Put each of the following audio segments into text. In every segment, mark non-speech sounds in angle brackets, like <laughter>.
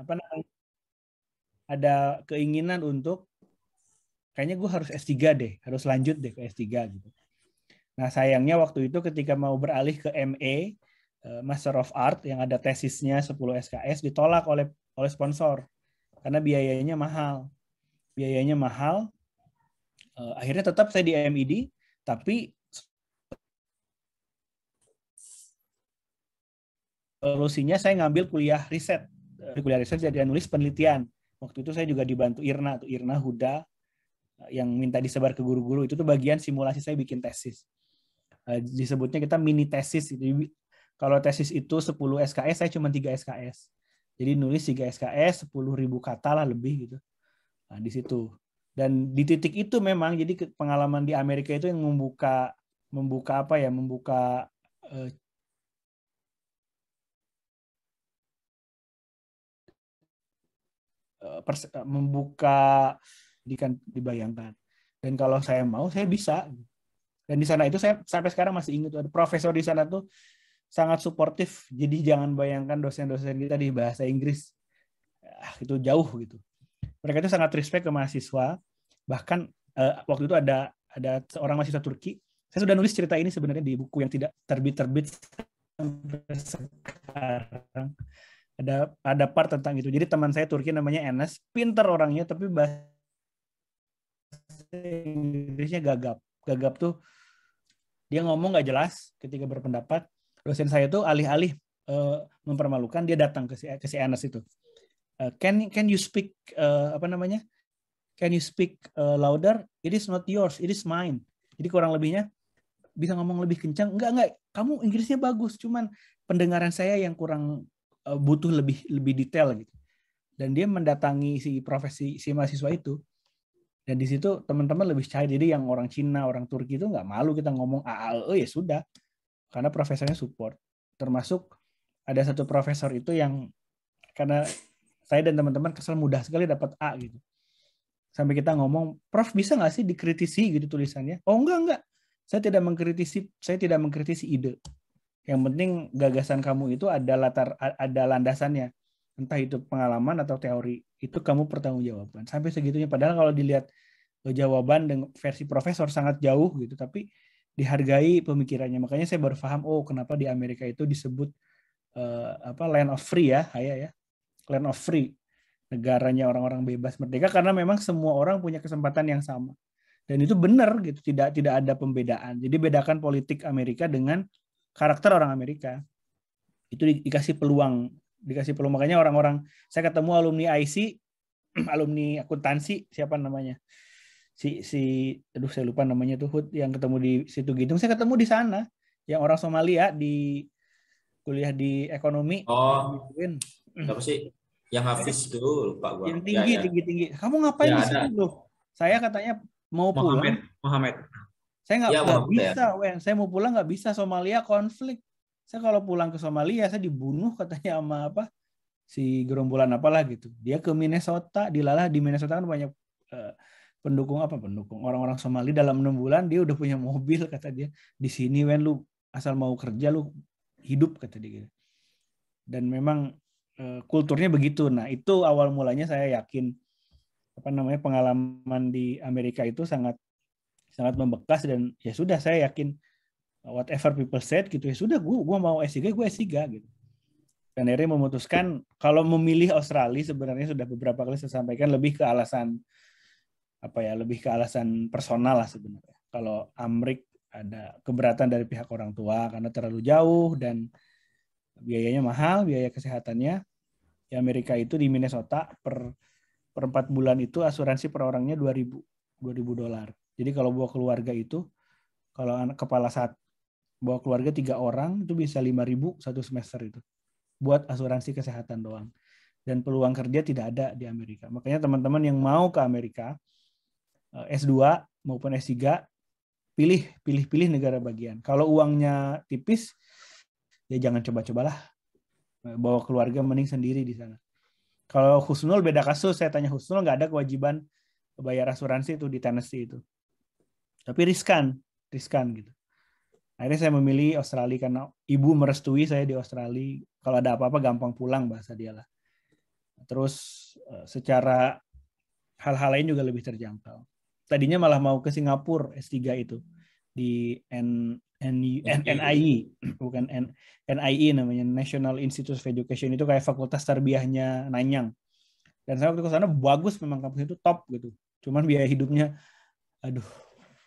apa namanya ada keinginan untuk kayaknya gue harus S3 deh, harus lanjut deh ke S3 gitu. Nah sayangnya waktu itu ketika mau beralih ke MA, e, eh, Master of Art yang ada tesisnya 10 SKS ditolak oleh oleh sponsor karena biayanya mahal. Biayanya mahal. Eh, akhirnya tetap saya di MID, e tapi solusinya saya ngambil kuliah riset dari kuliah riset jadi nulis penelitian. Waktu itu saya juga dibantu Irna atau Irna Huda yang minta disebar ke guru-guru itu tuh bagian simulasi saya bikin tesis. Eh, disebutnya kita mini tesis. Jadi, kalau tesis itu 10 SKS, saya cuma 3 SKS. Jadi nulis 3 SKS, 10 ribu kata lah lebih gitu. Nah, di situ. Dan di titik itu memang jadi pengalaman di Amerika itu yang membuka membuka apa ya, membuka eh, Eh, pers- eh, membuka pendidikan dibayangkan. Dan kalau saya mau, saya bisa. Dan di sana itu saya sampai sekarang masih ingat ada profesor di sana tuh sangat suportif. Jadi jangan bayangkan dosen-dosen kita di bahasa Inggris ah, itu jauh gitu. Mereka itu sangat respect ke mahasiswa. Bahkan eh, waktu itu ada ada seorang mahasiswa Turki. Saya sudah nulis cerita ini sebenarnya di buku yang tidak terbit-terbit sampai sekarang ada ada part tentang itu. Jadi teman saya Turki namanya Enes, pinter orangnya tapi bahasa Inggrisnya gagap. Gagap tuh dia ngomong nggak jelas ketika berpendapat. Dosen saya tuh alih-alih uh, mempermalukan dia datang ke si, ke si Enes itu. Uh, can can you speak uh, apa namanya? Can you speak uh, louder? It is not yours, it is mine. Jadi kurang lebihnya bisa ngomong lebih kencang. Enggak enggak, kamu Inggrisnya bagus, cuman pendengaran saya yang kurang Eh, butuh lebih lebih detail gitu. Dan dia mendatangi si profesi si mahasiswa itu dan di situ teman-teman lebih cair jadi yang orang Cina orang Turki itu nggak malu kita ngomong AAE ah, ah, eh, ya sudah karena profesornya support termasuk ada satu profesor itu yang karena saya dan teman-teman kesel mudah sekali dapat A gitu sampai kita ngomong Prof bisa nggak sih dikritisi gitu tulisannya oh enggak enggak saya tidak mengkritisi saya tidak mengkritisi ide yang penting gagasan kamu itu ada latar ada landasannya. Entah itu pengalaman atau teori, itu kamu pertanggungjawaban. Sampai segitunya padahal kalau dilihat e, jawaban dengan versi profesor sangat jauh gitu, tapi dihargai pemikirannya. Makanya saya baru paham oh kenapa di Amerika itu disebut uh, apa land of free ya, ayah ya. Land of free. Negaranya orang-orang bebas merdeka karena memang semua orang punya kesempatan yang sama dan itu benar gitu tidak tidak ada pembedaan jadi bedakan politik Amerika dengan karakter orang Amerika itu di, dikasih peluang dikasih peluang makanya orang-orang saya ketemu alumni IC <clears throat> alumni akuntansi siapa namanya si si aduh saya lupa namanya tuh Hud yang ketemu di situ gitu saya ketemu di sana yang orang Somalia di kuliah di ekonomi oh hmm. apa sih yang Hafiz itu lupa gua yang tinggi ya, ya. tinggi tinggi kamu ngapain ya, di sini loh saya katanya mau Muhammad, pulang Muhammad saya nggak ya, bisa, ya. Wen. Saya mau pulang nggak bisa. Somalia konflik. Saya kalau pulang ke Somalia, saya dibunuh katanya sama apa si gerombolan apalah gitu. Dia ke Minnesota, dilalah di Minnesota kan banyak eh, pendukung apa pendukung orang-orang Somalia dalam enam bulan dia udah punya mobil <laughs> kata dia. Di sini Wen lu asal mau kerja lu hidup kata dia. Gitu. Dan memang eh, kulturnya begitu. Nah itu awal mulanya saya yakin apa namanya pengalaman di Amerika itu sangat sangat membekas dan ya sudah saya yakin whatever people said gitu ya sudah gua gua mau S3 gua S3 gitu dan akhirnya memutuskan kalau memilih Australia sebenarnya sudah beberapa kali saya sampaikan lebih ke alasan apa ya lebih ke alasan personal lah sebenarnya kalau Amrik ada keberatan dari pihak orang tua karena terlalu jauh dan biayanya mahal biaya kesehatannya di ya Amerika itu di Minnesota per per 4 bulan itu asuransi per orangnya 2000 2000 dolar jadi kalau bawa keluarga itu, kalau anak kepala saat bawa keluarga tiga orang itu bisa lima ribu satu semester itu buat asuransi kesehatan doang. Dan peluang kerja tidak ada di Amerika. Makanya teman-teman yang mau ke Amerika eh, S2 maupun S3 pilih pilih pilih negara bagian. Kalau uangnya tipis ya jangan coba-cobalah eh, bawa keluarga mending sendiri di sana. Kalau Husnul beda kasus, saya tanya Husnul nggak ada kewajiban bayar asuransi itu di Tennessee itu. Tapi riskan, riskan gitu. Akhirnya saya memilih Australia karena ibu merestui saya di Australia. Kalau ada apa-apa gampang pulang bahasa dia lah. Terus eh, secara hal-hal lain juga lebih terjangkau. Tadinya malah mau ke Singapura S3 itu di N, N, N, NIE e. <clears throat> bukan N, NIE namanya National Institute of Education itu kayak fakultas terbiahnya Nanyang. Dan saya waktu ke sana bagus memang kampus itu top gitu. Cuman biaya hidupnya aduh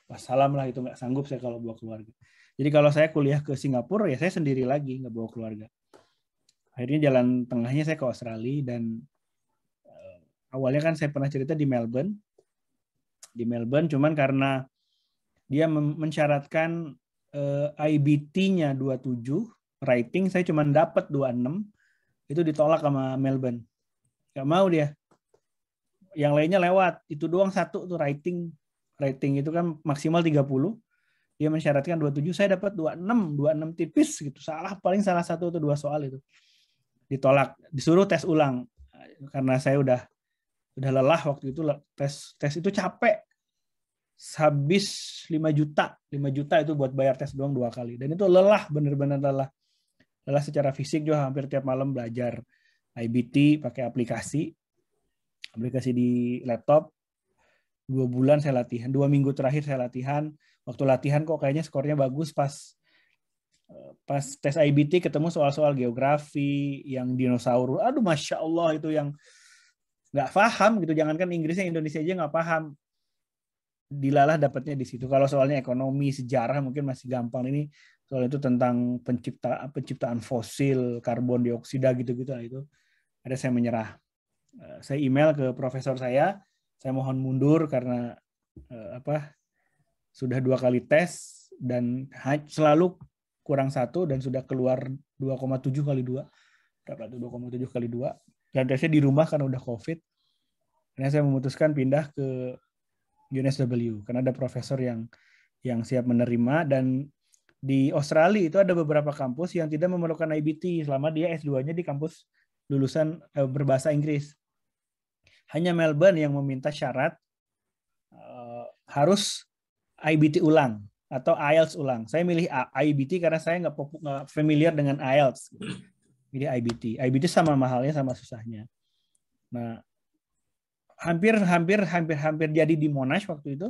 wassalam lah itu nggak sanggup saya kalau bawa keluarga. Jadi kalau saya kuliah ke Singapura ya saya sendiri lagi nggak bawa keluarga. Akhirnya jalan tengahnya saya ke Australia dan eh, awalnya kan saya pernah cerita di Melbourne. Di Melbourne cuman karena dia mensyaratkan eh, IBT-nya 27, writing saya cuman dapat 26, itu ditolak sama Melbourne. Gak mau dia. Yang lainnya lewat, itu doang satu tuh writing rating itu kan maksimal 30. Dia mensyaratkan 27, saya dapat 26, 26 tipis gitu. Salah paling salah satu atau dua soal itu. Ditolak, disuruh tes ulang. Karena saya udah udah lelah waktu itu tes tes itu capek. Habis 5 juta, 5 juta itu buat bayar tes doang dua kali. Dan itu lelah, bener-bener lelah. Lelah secara fisik juga hampir tiap malam belajar. IBT pakai aplikasi, aplikasi di laptop, dua bulan saya latihan, dua minggu terakhir saya latihan. Waktu latihan kok kayaknya skornya bagus pas eh, pas tes IBT ketemu soal-soal geografi yang dinosaurus. Aduh, masya Allah itu yang nggak paham gitu. Jangankan Inggrisnya Indonesia aja nggak paham. Dilalah dapatnya di situ. Kalau soalnya ekonomi, sejarah mungkin masih gampang ini. Soal itu tentang pencipta penciptaan fosil, karbon dioksida gitu-gitu itu. Ada saya menyerah. Eh, saya email ke profesor saya, saya mohon mundur karena uh, apa sudah dua kali tes dan selalu kurang satu dan sudah keluar 2,7 kali dua berapa tuh 2,7 kali dua dan tesnya di rumah karena udah covid karena saya memutuskan pindah ke UNSW karena ada profesor yang yang siap menerima dan di Australia itu ada beberapa kampus yang tidak memerlukan IBT selama dia S2-nya di kampus lulusan eh, berbahasa Inggris. Hanya Melbourne yang meminta syarat uh, harus IBT ulang atau IELTS ulang. Saya milih IBT karena saya nggak familiar dengan IELTS. Jadi IBT. IBT sama mahalnya sama susahnya. Nah, hampir hampir hampir hampir jadi di Monash waktu itu.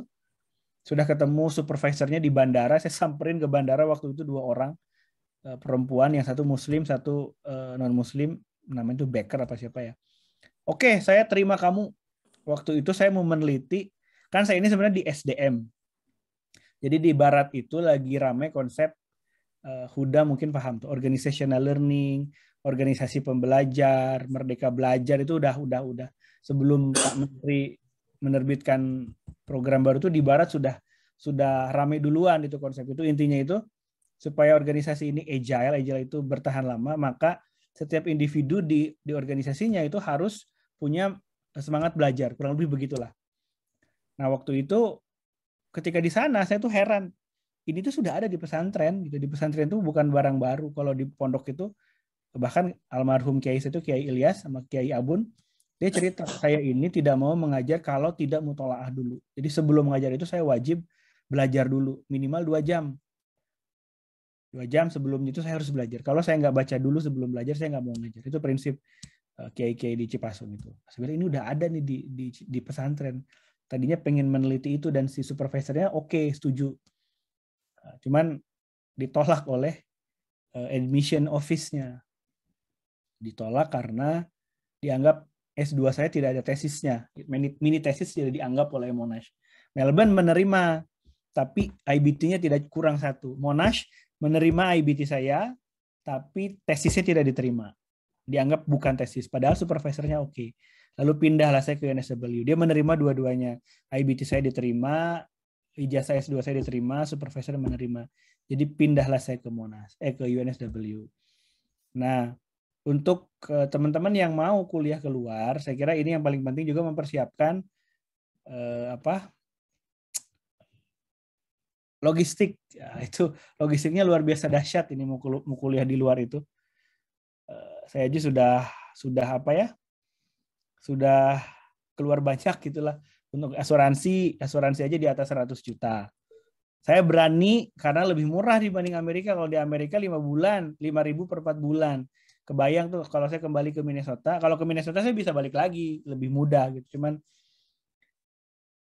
Sudah ketemu supervisornya di bandara. Saya samperin ke bandara waktu itu dua orang eh, perempuan yang satu muslim, satu eh, non muslim. Namanya itu Becker apa siapa ya? Oke, saya terima kamu. Waktu itu saya mau meneliti, kan saya ini sebenarnya di SDM. Jadi di Barat itu lagi rame konsep uh, Huda mungkin paham tuh, organizational learning, organisasi pembelajar, merdeka belajar itu udah udah udah sebelum Pak Menteri menerbitkan program baru itu di Barat sudah sudah rame duluan itu konsep itu intinya itu supaya organisasi ini agile, agile itu bertahan lama, maka setiap individu di di organisasinya itu harus punya semangat belajar, kurang lebih begitulah. Nah, waktu itu ketika di sana saya tuh heran. Ini tuh sudah ada di pesantren gitu. Di pesantren itu bukan barang baru. Kalau di pondok itu bahkan almarhum Kiai itu Kiai Ilyas sama Kiai Abun dia cerita saya ini tidak mau mengajar kalau tidak mutolaah dulu. Jadi sebelum mengajar itu saya wajib belajar dulu minimal dua jam. Dua jam sebelum itu saya harus belajar. Kalau saya nggak baca dulu sebelum belajar saya nggak mau ngajar. Itu prinsip Eh, kiai-kiai di Cipasung itu. Sebenarnya ini udah ada nih di, di, di pesantren. Tadinya pengen meneliti itu dan si supervisornya oke okay, setuju. Eh, cuman ditolak oleh eh, admission office-nya. Ditolak karena dianggap S2 saya tidak ada tesisnya. Mini, mini tesis tidak dianggap oleh Monash. Melbourne menerima, tapi IBT-nya tidak kurang satu. Monash menerima IBT saya, tapi tesisnya tidak diterima dianggap bukan tesis padahal supervisornya oke okay. lalu pindahlah saya ke UNSW dia menerima dua-duanya IBT saya diterima ijazah S2 saya diterima supervisor menerima jadi pindahlah saya ke Monas eh ke UNSW nah untuk eh, teman-teman yang mau kuliah keluar saya kira ini yang paling penting juga mempersiapkan eh, apa logistik ya, itu logistiknya luar biasa dahsyat ini mau kuliah di luar itu Eh, saya aja sudah sudah apa ya sudah keluar banyak gitulah untuk asuransi asuransi aja di atas 100 juta saya berani karena lebih murah dibanding Amerika kalau di Amerika 5 bulan 5.000 per 4 bulan kebayang tuh kalau saya kembali ke Minnesota kalau ke Minnesota saya bisa balik lagi lebih mudah gitu cuman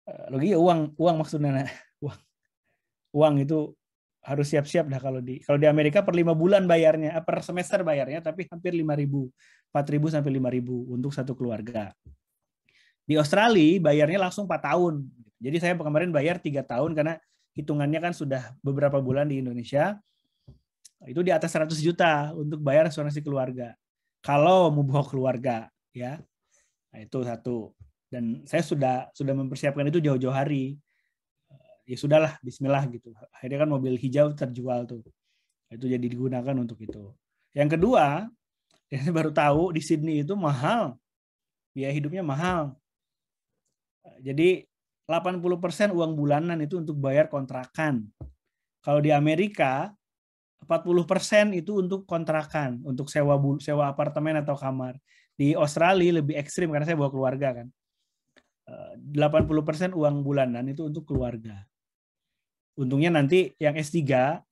eh, logika uang uang maksudnya uang uang itu harus siap-siap dah kalau di kalau di Amerika per lima bulan bayarnya eh, per semester bayarnya tapi hampir lima ribu, empat ribu sampai lima ribu untuk satu keluarga di Australia bayarnya langsung empat tahun jadi saya kemarin bayar tiga tahun karena hitungannya kan sudah beberapa bulan di Indonesia itu di atas 100 juta untuk bayar asuransi keluarga kalau mau bawa keluarga ya nah, itu satu dan saya sudah sudah mempersiapkan itu jauh-jauh hari ya sudahlah Bismillah gitu akhirnya kan mobil hijau terjual tuh itu jadi digunakan untuk itu yang kedua <laughs> yang saya baru tahu di Sydney itu mahal biaya hidupnya mahal jadi 80% uang bulanan itu untuk bayar kontrakan. Kalau di Amerika 40% itu untuk kontrakan, untuk sewa sewa apartemen atau kamar. Di Australia lebih ekstrim karena saya bawa keluarga kan. 80% eh, uang bulanan itu untuk keluarga untungnya nanti yang S3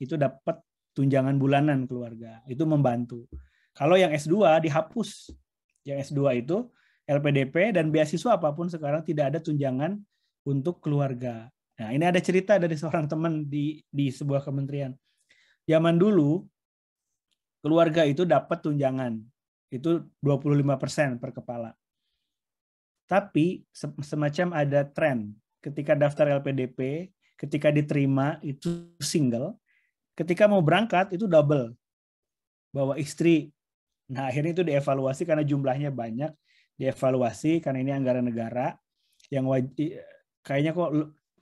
itu dapat tunjangan bulanan keluarga. Itu membantu. Kalau yang S2 dihapus. Yang S2 itu LPDP dan beasiswa apapun sekarang tidak ada tunjangan untuk keluarga. Nah, ini ada cerita dari seorang teman di di sebuah kementerian. Zaman dulu keluarga itu dapat tunjangan itu 25% per kepala. Tapi semacam ada tren ketika daftar LPDP ketika diterima itu single, ketika mau berangkat itu double bawa istri. Nah akhirnya itu dievaluasi karena jumlahnya banyak, dievaluasi karena ini anggaran negara yang kayaknya kok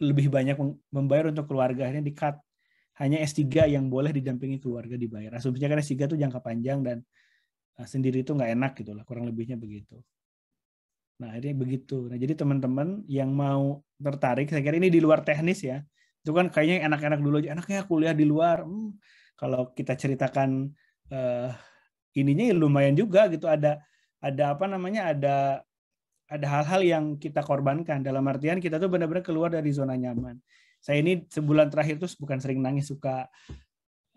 lebih banyak membayar untuk keluarga akhirnya di cut hanya S3 yang boleh didampingi keluarga dibayar. Asumsinya karena S3 itu jangka panjang dan e, sendiri itu nggak enak gitu lah, kurang lebihnya begitu. Nah, ini begitu. Nah, jadi teman-teman yang mau tertarik saya kira ini di luar teknis ya itu kan kayaknya enak-enak dulu aja enaknya kuliah di luar hmm, kalau kita ceritakan eh, ininya ya lumayan juga gitu ada ada apa namanya ada ada hal-hal yang kita korbankan dalam artian kita tuh benar-benar keluar dari zona nyaman saya ini sebulan terakhir tuh bukan sering nangis suka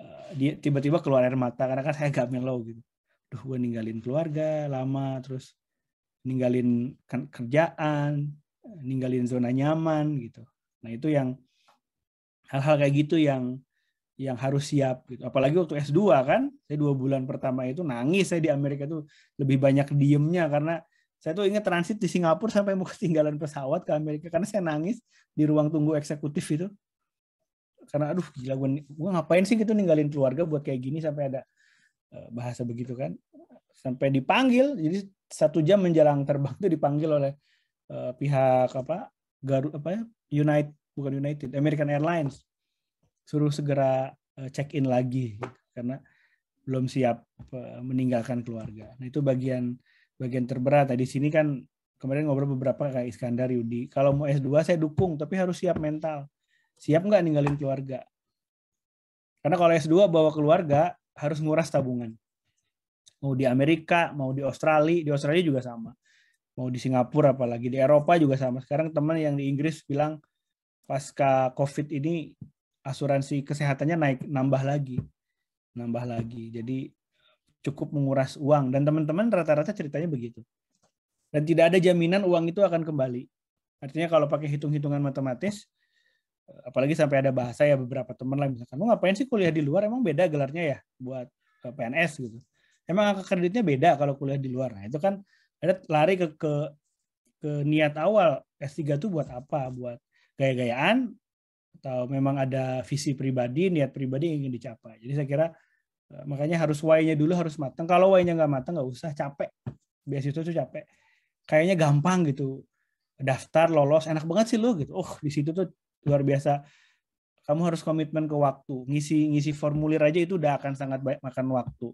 uh, dia tiba-tiba keluar air mata karena kan saya agak melow gitu duh gue ninggalin keluarga lama terus ninggalin kan, kerjaan ninggalin zona nyaman gitu. Nah itu yang hal-hal kayak gitu yang yang harus siap gitu. Apalagi waktu S2 kan, saya dua bulan pertama itu nangis saya di Amerika itu lebih banyak diemnya karena saya tuh ingat transit di Singapura sampai mau <laughs> ketinggalan pesawat ke Amerika karena saya nangis di ruang tunggu eksekutif itu. Karena aduh gila gue, gue ngapain sih gitu ninggalin keluarga buat kayak gini sampai ada eh, bahasa begitu kan. Sampai dipanggil, jadi satu jam menjelang terbang itu dipanggil oleh Eh, pihak apa Garut apa ya United bukan United American Airlines suruh segera eh, check in lagi gitu. karena belum siap eh, meninggalkan keluarga. Nah itu bagian bagian terberat. Nah, di sini kan kemarin ngobrol beberapa kayak Iskandar Yudi. Kalau mau S2 saya dukung, tapi harus siap mental. Siap nggak ninggalin keluarga? Karena kalau S2 bawa keluarga harus nguras tabungan. Mau di Amerika, mau di Australia, di Australia juga sama mau di Singapura apalagi di Eropa juga sama sekarang teman yang di Inggris bilang pasca COVID ini asuransi kesehatannya naik nambah lagi nambah lagi jadi cukup menguras uang dan teman-teman rata-rata ceritanya begitu dan tidak ada jaminan uang itu akan kembali artinya kalau pakai hitung-hitungan matematis apalagi sampai ada bahasa ya beberapa teman lain misalkan lu ngapain sih kuliah di luar emang beda gelarnya ya buat PNS gitu emang angka kreditnya beda kalau kuliah di luar nah itu kan akhirnya lari ke ke ke niat awal S3 tuh buat apa buat gaya-gayaan atau memang ada visi pribadi niat pribadi yang ingin dicapai jadi saya kira eh, makanya harus wainya dulu harus matang kalau wainya nya nggak matang nggak usah capek beasiswa tuh capek kayaknya gampang gitu daftar lolos enak banget sih lo gitu oh di situ tuh luar biasa kamu harus komitmen ke waktu ngisi ngisi formulir aja itu udah akan sangat banyak makan waktu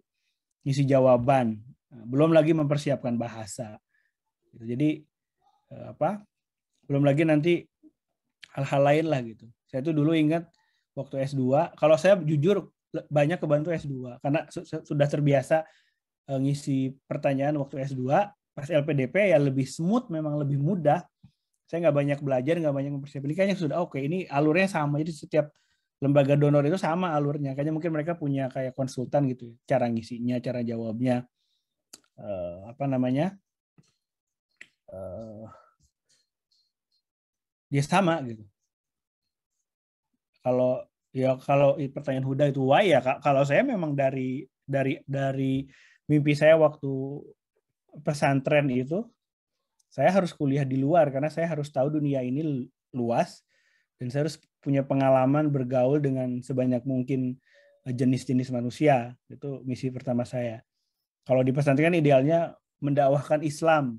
ngisi jawaban Nah, belum lagi mempersiapkan bahasa. Gitu. Jadi eh, apa? Belum lagi nanti hal-hal lain lah gitu. Saya tuh dulu ingat waktu S2, kalau saya jujur banyak kebantu S2 karena sudah terbiasa eh, ngisi pertanyaan waktu S2 pas LPDP ya lebih smooth memang lebih mudah saya nggak banyak belajar nggak banyak mempersiapkan ini kayaknya sudah oke okay, ini alurnya sama jadi setiap lembaga donor itu sama alurnya kayaknya mungkin mereka punya kayak konsultan gitu ya, cara ngisinya cara jawabnya uh, apa namanya uh, dia sama gitu kalau ya kalau pertanyaan Huda itu why ya kalau saya memang dari dari dari mimpi saya waktu pesantren itu saya harus kuliah di luar karena saya harus tahu dunia ini luas dan saya harus punya pengalaman bergaul dengan sebanyak mungkin jenis-jenis manusia itu misi pertama saya kalau di pesantren kan idealnya mendakwahkan Islam.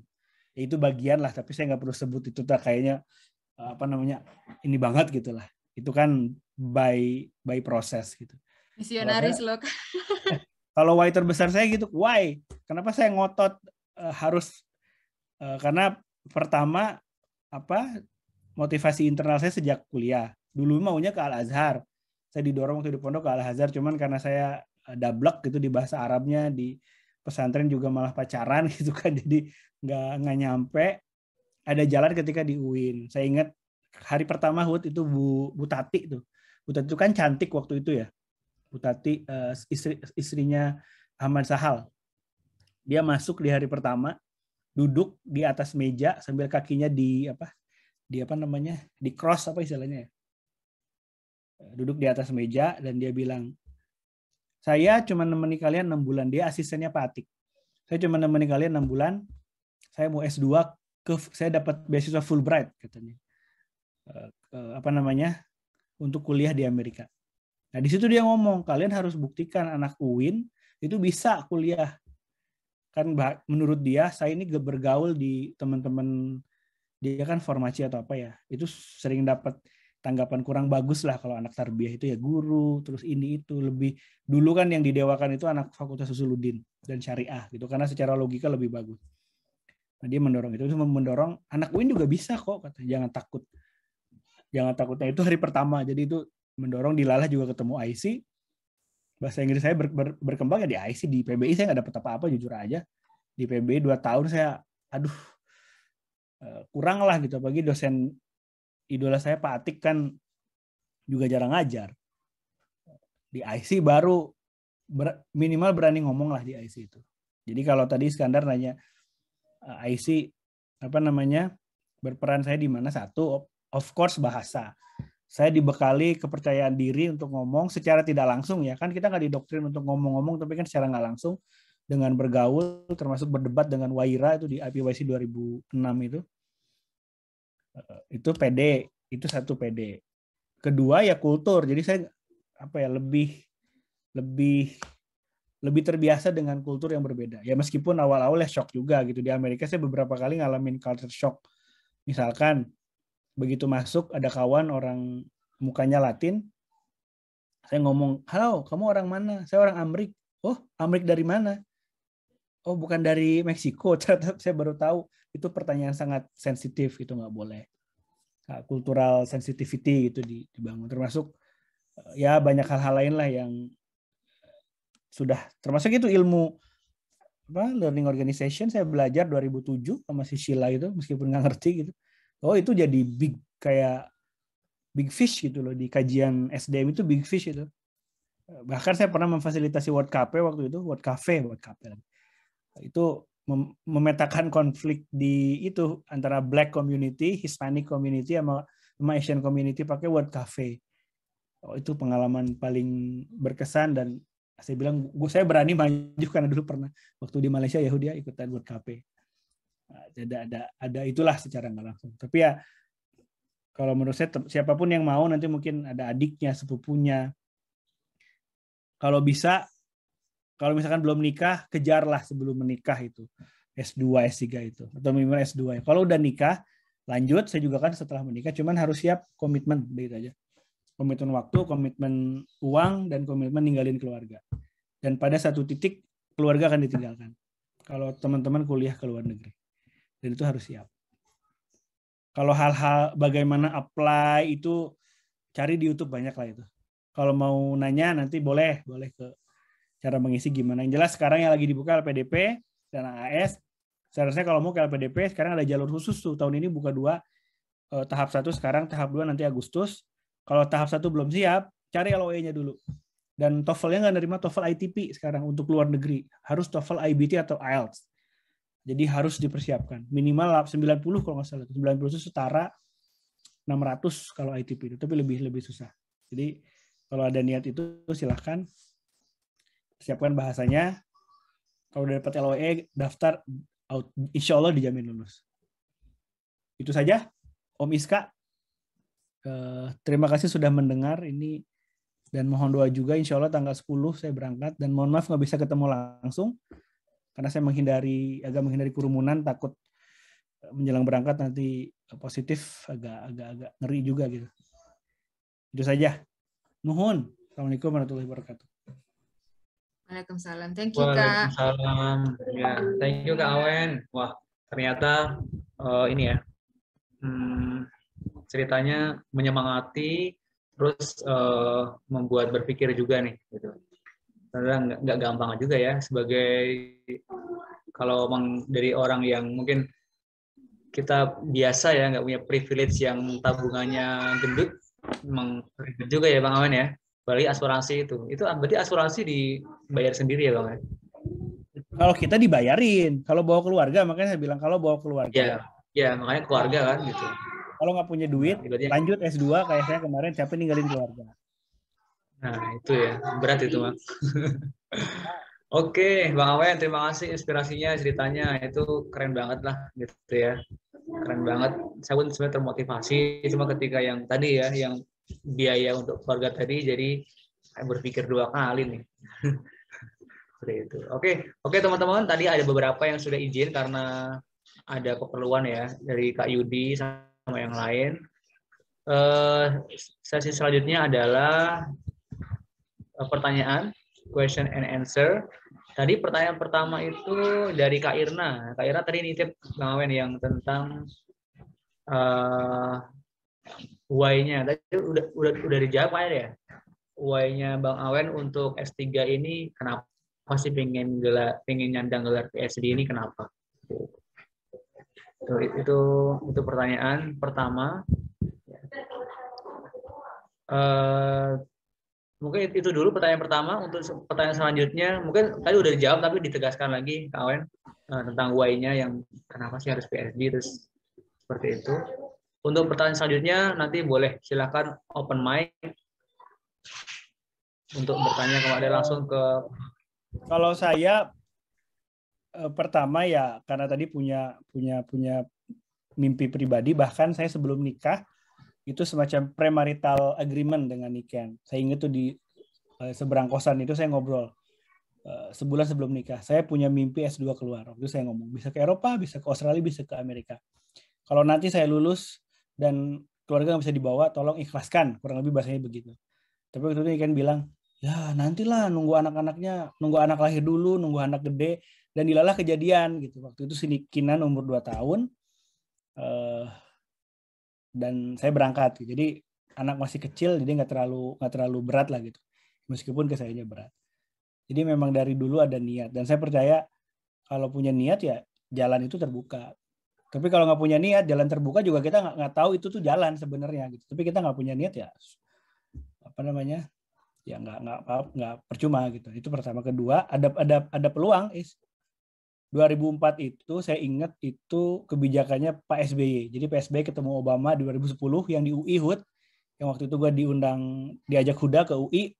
Ya, itu bagian lah, tapi saya nggak perlu sebut itu tak kayaknya eh, apa namanya ini banget gitulah. Itu kan by by proses gitu. Misionaris loh. Eh, kalau why terbesar saya gitu, why? Kenapa saya ngotot uh, harus uh, karena pertama apa motivasi internal saya sejak kuliah. Dulu maunya ke Al Azhar. Saya didorong waktu di pondok ke Al Azhar, cuman karena saya dablek gitu di bahasa Arabnya di pesantren juga malah pacaran <laughs> gitu kan jadi nggak nggak nyampe ada jalan ketika di UIN saya ingat hari pertama hut itu Bu Bu Tati tuh Bu Tati itu kan cantik waktu itu ya Bu Tati uh, istri istrinya Ahmad Sahal dia masuk di hari pertama duduk di atas meja sambil kakinya di apa di apa namanya di cross apa istilahnya ya? duduk di atas meja dan dia bilang saya cuma nemeni kalian enam bulan. Dia asistennya Pak Atik. Saya cuma nemeni kalian enam bulan. Saya mau S2 ke saya dapat beasiswa Fulbright katanya. Eh, eh, apa namanya? Untuk kuliah di Amerika. Nah, di situ dia ngomong, kalian harus buktikan anak UIN itu bisa kuliah. Kan menurut dia saya ini bergaul di teman-teman dia kan formasi atau apa ya. Itu sering dapat tanggapan kurang bagus lah kalau anak tarbiyah itu ya guru terus ini itu lebih dulu kan yang didewakan itu anak fakultas usuludin dan syariah gitu karena secara logika lebih bagus nah, dia mendorong itu mendorong anak UIN juga bisa kok kata jangan takut jangan takutnya itu hari pertama jadi itu mendorong dilalah juga ketemu IC bahasa Inggris saya ber, ber, berkembang ya di IC di PBI saya nggak dapat apa-apa jujur aja di PBI dua tahun saya aduh eh, kurang lah gitu bagi dosen idola saya Pak Atik kan juga jarang ngajar. Di IC baru ber, minimal berani ngomong lah di IC itu. Jadi kalau tadi Iskandar nanya eh, IC apa namanya berperan saya di mana satu of course bahasa. Saya dibekali kepercayaan diri untuk ngomong secara tidak langsung ya kan kita nggak didoktrin untuk ngomong-ngomong tapi kan secara nggak langsung dengan bergaul termasuk berdebat dengan Waira itu di IPYC 2006 itu Eh, itu PD itu satu PD kedua ya kultur jadi saya apa ya lebih lebih lebih terbiasa dengan kultur yang berbeda ya meskipun awal-awal ya shock juga gitu di Amerika saya beberapa kali ngalamin culture shock misalkan begitu masuk ada kawan orang mukanya Latin saya ngomong halo kamu orang mana saya orang Amrik oh Amrik dari mana oh bukan dari Meksiko <laughs> ternyata saya baru tahu itu pertanyaan sangat sensitif itu nggak boleh kultural sensitivity itu dibangun termasuk eh, ya banyak hal-hal lain lah yang eh, sudah termasuk itu ilmu apa learning organization saya belajar 2007 sama si Sheila itu meskipun nggak ngerti gitu oh itu jadi big kayak big fish gitu loh di kajian SDM itu big fish itu eh, bahkan saya pernah memfasilitasi World Cafe waktu itu World Cafe World Cafe itu mem memetakan konflik di itu antara black community, Hispanic community sama, sama Asian community pakai word cafe. Oh, itu pengalaman paling berkesan dan saya bilang gue saya berani maju karena dulu pernah waktu di Malaysia Yahudi ikutan word cafe. Nah, ada ada ada itulah secara nggak langsung. Tapi ya kalau menurut saya siapapun yang mau nanti mungkin ada adiknya, sepupunya. Kalau bisa kalau misalkan belum nikah, kejarlah sebelum menikah itu. S2, S3 itu. Atau minimal S2. Kalau udah nikah, lanjut. Saya juga kan setelah menikah, cuman harus siap komitmen. Begitu aja. Komitmen waktu, komitmen uang, dan komitmen ninggalin keluarga. Dan pada satu titik, keluarga akan ditinggalkan. Kalau teman-teman kuliah ke luar negeri. Dan itu harus siap. Kalau hal-hal bagaimana apply itu, cari di YouTube banyak lah itu. Kalau mau nanya nanti boleh, boleh ke cara mengisi gimana. Yang jelas sekarang yang lagi dibuka LPDP dan AAS. Seharusnya kalau mau ke LPDP sekarang ada jalur khusus tuh tahun ini buka dua eh, tahap satu sekarang tahap dua nanti Agustus. Kalau tahap satu belum siap, cari LOE-nya dulu. Dan TOEFL-nya nggak nerima TOEFL ITP sekarang untuk luar negeri. Harus TOEFL IBT atau IELTS. Jadi harus dipersiapkan. Minimal 90 kalau nggak salah. 90 itu setara 600 kalau ITP itu. Tapi lebih lebih susah. Jadi kalau ada niat itu silahkan siapkan bahasanya. Kalau udah dapat LOE, daftar out. Insya Allah dijamin lulus. Itu saja, Om Iska. Eh, terima kasih sudah mendengar ini dan mohon doa juga insya Allah tanggal 10 saya berangkat dan mohon maaf nggak bisa ketemu langsung karena saya menghindari agak menghindari kerumunan takut eh, menjelang berangkat nanti positif agak agak ngeri juga gitu itu saja nuhun assalamualaikum warahmatullahi wabarakatuh Waalaikumsalam. Thank you, Kak. Waalaikumsalam. Ya, thank you, Kak Awen. Wah, ternyata uh, ini ya, hmm, ceritanya menyemangati, terus uh, membuat berpikir juga nih, gitu. Karena nggak, gampang juga ya, sebagai kalau meng, dari orang yang mungkin kita biasa ya, nggak punya privilege yang tabungannya gendut, memang juga ya Bang Awen ya bali asuransi itu. Itu ah, berarti asuransi dibayar sendiri ya bang? Ya? Kalau kita dibayarin, kalau bawa keluarga makanya saya bilang kalau bawa keluarga. Iya, ya, makanya keluarga kan gitu. Kalau nggak punya duit, nah, lanjut S2 kayak saya kemarin capek ninggalin keluarga. Nah itu ya berat itu bang. <laughs> Oke, Bang Awen, terima kasih inspirasinya, ceritanya itu keren banget lah gitu ya. Keren banget. Saya pun sebenarnya termotivasi cuma ketika yang tadi ya, yang biaya untuk keluarga tadi jadi saya berpikir dua kali nih <laughs> seperti itu oke oke teman-teman tadi ada beberapa yang sudah izin karena ada keperluan ya dari Kak Yudi sama yang lain eh, sesi selanjutnya adalah eh, pertanyaan question and answer Tadi pertanyaan pertama itu dari Kak Irna. Kak Irna tadi nitip Bang Awen yang tentang eh, why-nya tadi udah udah udah dijawab aja ya why-nya Bang Awen untuk S3 ini kenapa masih pengen gelar pengen nyandang gelar PSD ini kenapa itu itu, itu pertanyaan pertama uh, mungkin itu dulu pertanyaan pertama untuk pertanyaan selanjutnya mungkin tadi udah dijawab tapi ditegaskan lagi kawan uh, eh, tentang why-nya yang kenapa sih harus PSD terus seperti itu untuk pertanyaan selanjutnya nanti boleh silakan open mic untuk bertanya kepada langsung ke kalau saya eh, pertama ya karena tadi punya punya punya mimpi pribadi bahkan saya sebelum nikah itu semacam premarital agreement dengan Niken. Saya ingat tuh di eh, seberang kosan itu saya ngobrol eh, sebulan sebelum nikah. Saya punya mimpi S2 keluar. Waktu itu saya ngomong bisa ke Eropa, bisa ke Australia, bisa ke Amerika. Kalau nanti saya lulus dan keluarga nggak bisa dibawa tolong ikhlaskan kurang lebih bahasanya begitu tapi waktu itu Iken bilang ya nantilah nunggu anak-anaknya nunggu anak lahir dulu nunggu anak gede dan dilalah kejadian gitu waktu itu Kinan umur 2 tahun uh, dan saya berangkat jadi anak masih kecil jadi nggak terlalu nggak terlalu berat lah gitu meskipun kesannya berat jadi memang dari dulu ada niat dan saya percaya kalau punya niat ya jalan itu terbuka tapi kalau nggak punya niat, jalan terbuka juga kita nggak, nggak tahu itu tuh jalan sebenarnya gitu. Tapi kita nggak punya niat ya apa namanya ya nggak nggak nggak percuma gitu. Itu pertama. Kedua ada ada ada peluang is 2004 itu saya ingat itu kebijakannya Pak SBY. Jadi Pak SBY ketemu Obama 2010 yang di UI HUT yang waktu itu gue diundang diajak Huda ke UI.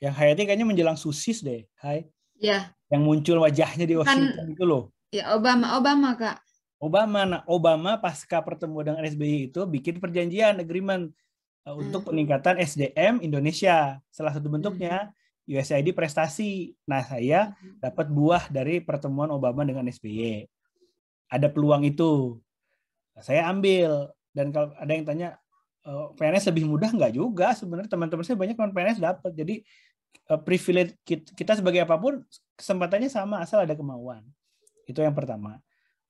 Yang Hayati kayaknya menjelang susis deh. Hai. Ya. Yang muncul wajahnya di Washington kan, itu loh. Ya Obama Obama kak. Obama. Nah, Obama pasca pertemuan dengan SBY itu bikin perjanjian agreement uh, hmm. untuk peningkatan SDM Indonesia. Salah satu bentuknya hmm. USAID prestasi. Nah, saya hmm. dapat buah dari pertemuan Obama dengan SBY. Ada peluang itu. saya ambil dan kalau ada yang tanya uh, PNS lebih mudah nggak juga sebenarnya teman-teman saya banyak teman PNS dapat. Jadi uh, privilege kita sebagai apapun kesempatannya sama asal ada kemauan. Itu yang pertama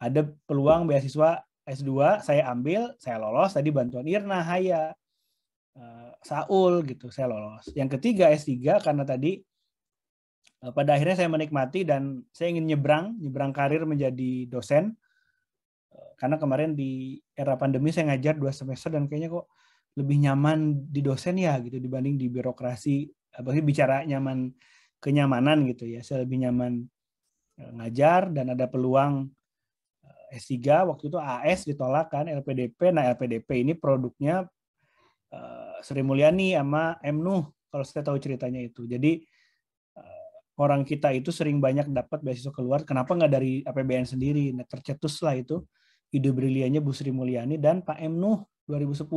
ada peluang beasiswa S2 saya ambil, saya lolos tadi bantuan Irna, Haya, eh, Saul gitu, saya lolos. Yang ketiga S3 karena tadi eh, pada akhirnya saya menikmati dan saya ingin nyebrang, nyebrang karir menjadi dosen. Eh, karena kemarin di era pandemi saya ngajar dua semester dan kayaknya kok lebih nyaman di dosen ya gitu dibanding di birokrasi. Apalagi bicara nyaman kenyamanan gitu ya. Saya lebih nyaman ngajar dan ada peluang S3 waktu itu AS ditolak kan LPDP. Nah, LPDP ini produknya uh, Sri Mulyani sama M Nuh kalau saya tahu ceritanya itu. Jadi uh, orang kita itu sering banyak dapat beasiswa keluar, kenapa nggak dari APBN sendiri? Nah, tercetuslah itu ide briliannya Bu Sri Mulyani dan Pak M Nuh 2010.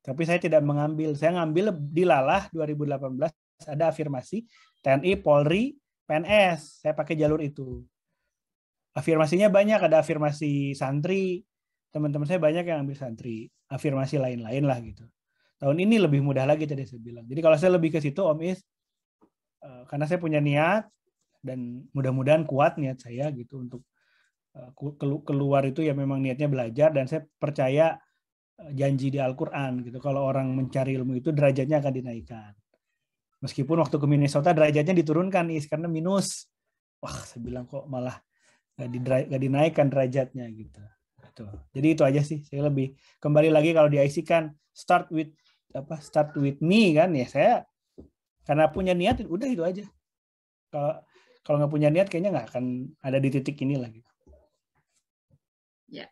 Tapi saya tidak mengambil. Saya ngambil di Lalah 2018 ada afirmasi TNI, Polri, PNS. Saya pakai jalur itu afirmasinya banyak ada afirmasi santri teman-teman saya banyak yang ambil santri afirmasi lain-lain lah gitu tahun ini lebih mudah lagi tadi saya bilang jadi kalau saya lebih ke situ Om Is eh, karena saya punya niat dan mudah-mudahan kuat niat saya gitu untuk eh, keluar itu ya memang niatnya belajar dan saya percaya eh, janji di Al-Quran gitu kalau orang mencari ilmu itu derajatnya akan dinaikkan meskipun waktu ke Minnesota derajatnya diturunkan is karena minus wah saya bilang kok malah gak, di dinaikkan derajatnya gitu itu jadi itu aja sih saya lebih kembali lagi kalau di IC kan start with apa start with me kan ya saya karena punya niat udah itu aja kalau kalau nggak punya niat kayaknya nggak akan ada di titik ini lagi gitu. ya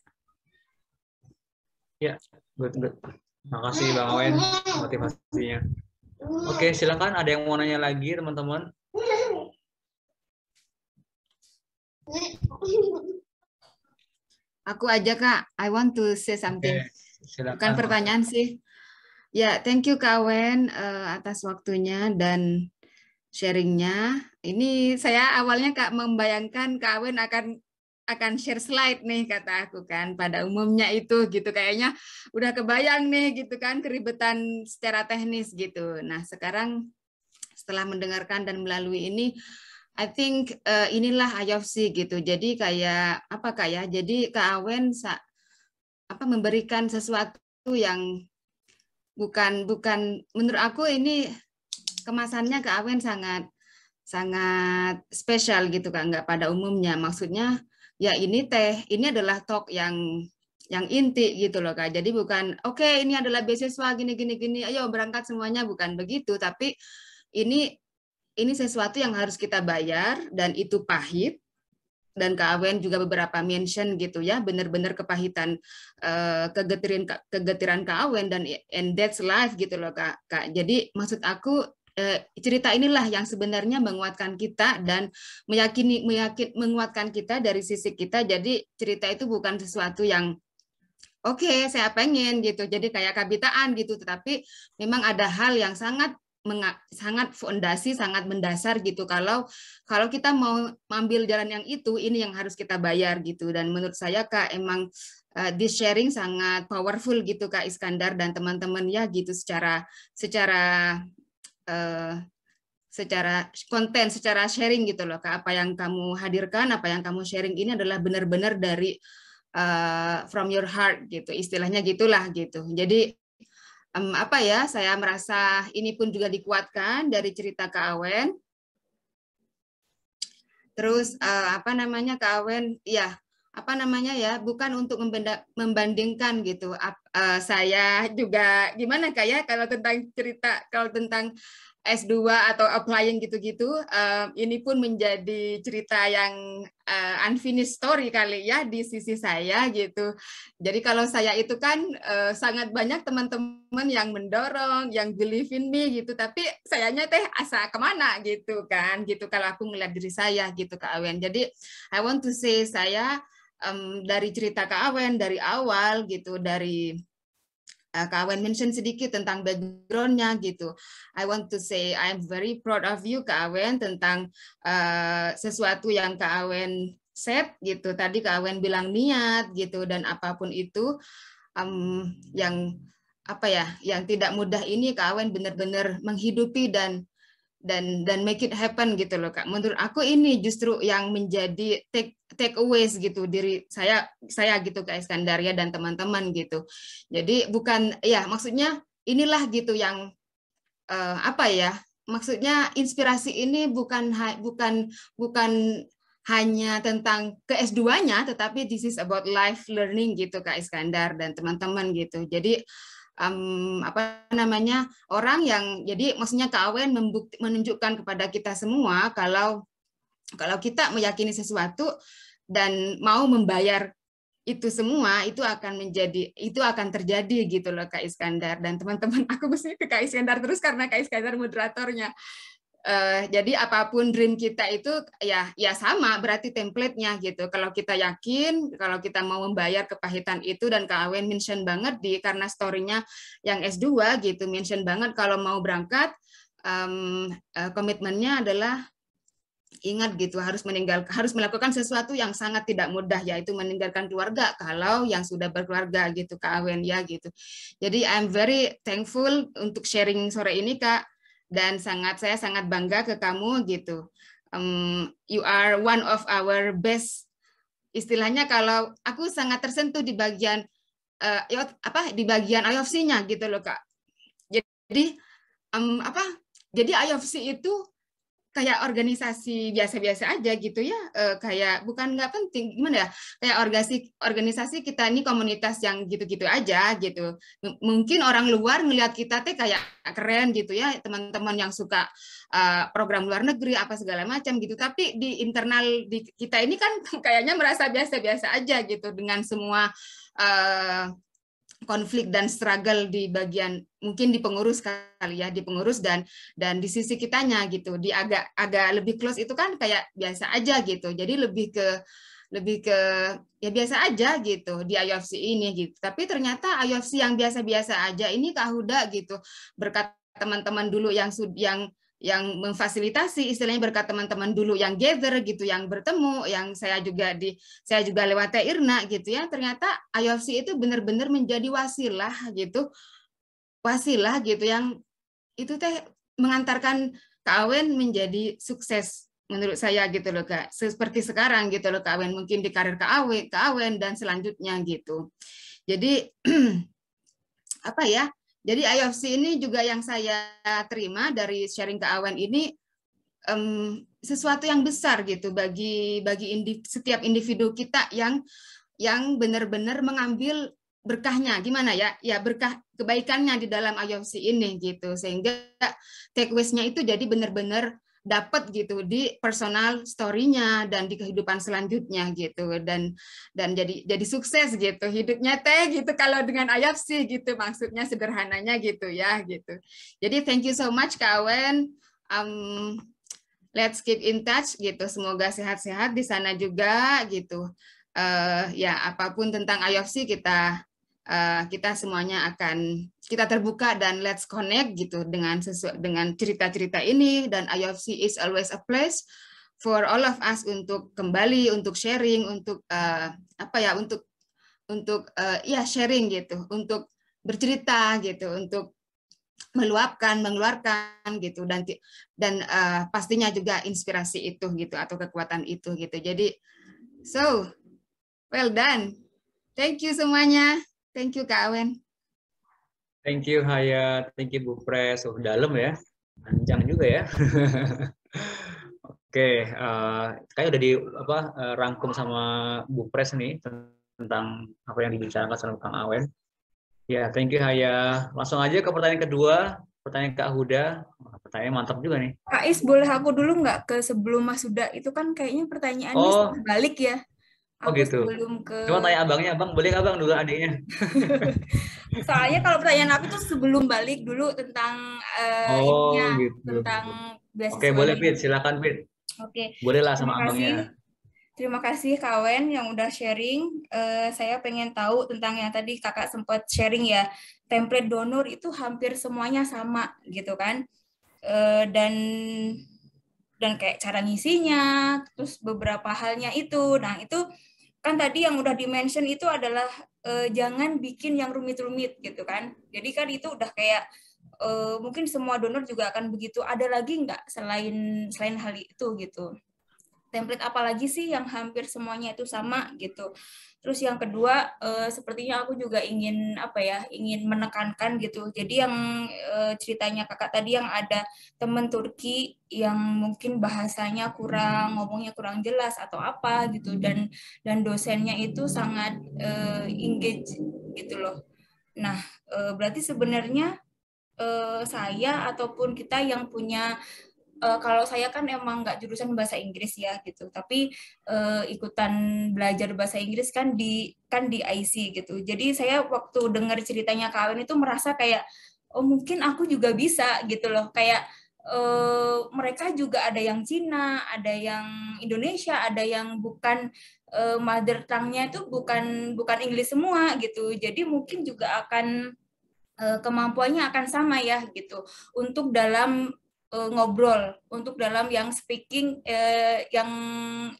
ya good good makasih bang Owen motivasinya oke silakan ada yang mau nanya lagi teman-teman Aku aja Kak, I want to say something. Okay, Bukan pertanyaan sih. Ya, thank you Kak Wen uh, atas waktunya dan sharingnya. Ini saya awalnya Kak membayangkan Kak Wen akan akan share slide nih kata aku kan pada umumnya itu gitu kayaknya udah kebayang nih gitu kan keribetan secara teknis gitu. Nah, sekarang setelah mendengarkan dan melalui ini I think uh, inilah IOFC gitu. Jadi kayak apa kak ya? jadi sa, apa memberikan sesuatu yang bukan bukan menurut aku ini kemasannya Awen sangat sangat spesial gitu kak. Enggak pada umumnya maksudnya ya ini teh ini adalah talk yang yang inti gitu loh kak jadi bukan oke okay, ini adalah beasiswa gini gini gini ayo berangkat semuanya bukan begitu tapi ini ini sesuatu yang harus kita bayar dan itu pahit dan Kak Awen juga beberapa mention gitu ya benar-benar kepahitan kegetiran eh, kegetiran Kak Awen dan and that's life gitu loh Kak. Kak. Jadi maksud aku eh, cerita inilah yang sebenarnya menguatkan kita dan meyakini meyakin menguatkan kita dari sisi kita. Jadi cerita itu bukan sesuatu yang oke okay, saya pengen gitu jadi kayak kabitaan gitu tetapi memang ada hal yang sangat sangat fondasi sangat mendasar gitu kalau kalau kita mau ambil jalan yang itu ini yang harus kita bayar gitu dan menurut saya kak emang uh, this sharing sangat powerful gitu kak Iskandar dan teman-teman ya gitu secara secara uh, secara konten, secara sharing gitu loh, Kak. Apa yang kamu hadirkan, apa yang kamu sharing ini adalah benar-benar dari uh, from your heart gitu, istilahnya gitulah gitu. Jadi um, apa ya saya merasa ini pun juga dikuatkan dari cerita Kak Awen. Terus uh, apa namanya Kak Awen? Ya apa namanya ya bukan untuk membandingkan gitu uh, saya juga gimana kayak ya kalau tentang cerita kalau tentang S2 atau applying gitu-gitu, uh, ini pun menjadi cerita yang uh, unfinished story kali ya di sisi saya gitu. Jadi kalau saya itu kan uh, sangat banyak teman-teman yang mendorong, yang believe in me gitu, tapi sayanya teh asa kemana gitu kan, gitu kalau aku melihat diri saya gitu Kak Awen. Jadi I want to say saya um, dari cerita Kak Awen dari awal gitu, dari Eh, Kak Awen mention sedikit tentang backgroundnya gitu. I want to say I'm very proud of you Kak Awen tentang uh, sesuatu yang Kak Awen set gitu. Tadi Kak Awen bilang niat gitu dan apapun itu um, yang apa ya yang tidak mudah ini Kak Awen benar-benar menghidupi dan dan dan make it happen gitu loh kak. Menurut aku ini justru yang menjadi take takeaways gitu diri saya saya gitu kak Iskandaria dan teman-teman gitu. Jadi bukan ya maksudnya inilah gitu yang uh, apa ya maksudnya inspirasi ini bukan bukan bukan hanya tentang ke S2-nya tetapi this is about life learning gitu Kak Iskandar dan teman-teman gitu. Jadi um, apa namanya orang yang jadi maksudnya kawen membukti, menunjukkan kepada kita semua kalau kalau kita meyakini sesuatu dan mau membayar itu semua itu akan menjadi itu akan terjadi gitu loh Kak Iskandar dan teman-teman <laughs> aku mesti ke Kak Iskandar terus karena Kak Iskandar moderatornya Uh, jadi apapun dream kita itu ya ya sama berarti template-nya gitu. Kalau kita yakin, kalau kita mau membayar kepahitan itu dan Kak Awen mention banget di karena storynya yang S2 gitu mention banget kalau mau berangkat um, uh, komitmennya adalah ingat gitu harus meninggal harus melakukan sesuatu yang sangat tidak mudah yaitu meninggalkan keluarga kalau yang sudah berkeluarga gitu Kak Awen ya gitu. Jadi I'm very thankful untuk sharing sore ini Kak dan sangat saya sangat bangga ke kamu gitu. Um, you are one of our best. Istilahnya kalau aku sangat tersentuh di bagian uh, apa di bagian IOFC-nya gitu loh kak. Jadi um, apa? Jadi IOFC itu kayak organisasi biasa-biasa aja gitu ya e, kayak bukan nggak penting gimana ya kayak organisasi organisasi kita ini komunitas yang gitu-gitu aja gitu M mungkin orang luar melihat kita teh kayak keren gitu ya teman-teman yang suka e, program luar negeri apa segala macam gitu tapi di internal di kita ini kan <laughs> kayaknya merasa biasa-biasa aja gitu dengan semua e, konflik dan struggle di bagian mungkin di pengurus kali ya di pengurus dan dan di sisi kitanya gitu di agak agak lebih close itu kan kayak biasa aja gitu jadi lebih ke lebih ke ya biasa aja gitu di IOFC ini gitu tapi ternyata IOFC yang biasa-biasa aja ini Kak Huda gitu berkat teman-teman dulu yang yang yang memfasilitasi istilahnya berkat teman-teman dulu yang gather gitu yang bertemu yang saya juga di saya juga lewat Irna gitu ya ternyata IOC itu benar-benar menjadi wasilah gitu wasilah gitu yang itu teh mengantarkan kawin menjadi sukses menurut saya gitu loh kak seperti sekarang gitu loh kawin mungkin di karir kawin kawin dan selanjutnya gitu jadi <clears throat> apa ya jadi IOFC ini juga yang saya terima dari sharing ke Awen ini um, sesuatu yang besar gitu bagi bagi indiv, setiap individu kita yang yang benar-benar mengambil berkahnya gimana ya ya berkah kebaikannya di dalam IOFC ini gitu sehingga takeaways-nya itu jadi benar-benar dapat gitu di personal story-nya dan di kehidupan selanjutnya gitu dan dan jadi jadi sukses gitu hidupnya teh gitu kalau dengan ayat sih gitu maksudnya sederhananya gitu ya gitu. Jadi thank you so much kawan Um, let's keep in touch gitu. Semoga sehat-sehat di sana juga gitu. Uh, ya apapun tentang IOFC kita uh, kita semuanya akan kita terbuka dan let's connect gitu dengan sesuai dengan cerita-cerita ini dan IOC is always a place for all of us untuk kembali untuk sharing untuk uh, apa ya untuk untuk uh, ya sharing gitu untuk bercerita gitu untuk meluapkan mengeluarkan gitu dan dan uh, pastinya juga inspirasi itu gitu atau kekuatan itu gitu jadi so well done thank you semuanya Thank you Kak Awen. Thank you Hayat. thank you Bu Pres. Oh, dalam ya, panjang juga ya. <laughs> Oke, okay, uh, eh, kayak udah di apa uh, rangkum sama Bu Pres nih tentang apa yang dibicarakan sama Kang Awen. Ya, yeah, thank you Hayat. Langsung aja ke pertanyaan kedua, pertanyaan Kak Huda. Pertanyaan mantap juga nih. Kak Is, boleh aku dulu nggak ke sebelum Mas Huda? Itu kan kayaknya pertanyaannya oh. balik ya oh gitu. sebelum ke Cuma tanya abangnya, Abang, boleh Abang dulu adiknya? <laughs> Soalnya kalau pertanyaan aku tuh sebelum balik dulu tentang uh, oh, ininya, gitu. tentang Oke, okay, boleh Fit, silakan Fit. Oke. Okay. Boleh lah sama abangnya. Terima kasih kawan yang udah sharing. Uh, saya pengen tahu tentang yang tadi kakak sempat sharing ya. Template donor itu hampir semuanya sama gitu kan. Uh, dan dan kayak cara ngisinya, terus beberapa halnya itu. Nah itu kan tadi yang udah dimention itu adalah e, jangan bikin yang rumit-rumit gitu kan. Jadi kan itu udah kayak e, mungkin semua donor juga akan begitu. Ada lagi nggak selain selain hal itu gitu? Template apa lagi sih yang hampir semuanya itu sama gitu? Terus yang kedua, eh, sepertinya aku juga ingin apa ya, ingin menekankan gitu. Jadi yang eh, ceritanya kakak tadi yang ada teman Turki yang mungkin bahasanya kurang, ngomongnya kurang jelas atau apa gitu, dan dan dosennya itu sangat eh, engage gitu loh. Nah, eh, berarti sebenarnya eh, saya ataupun kita yang punya uh, kalau saya kan emang nggak jurusan bahasa Inggris ya gitu tapi uh, ikutan belajar bahasa Inggris kan di kan di IC gitu jadi saya waktu dengar ceritanya kawan itu merasa kayak oh mungkin aku juga bisa gitu loh kayak uh, mereka juga ada yang Cina ada yang Indonesia ada yang bukan uh, mother tongue-nya itu bukan bukan Inggris semua gitu jadi mungkin juga akan kemampuannya akan sama ya gitu untuk dalam uh, ngobrol untuk dalam yang speaking eh, yang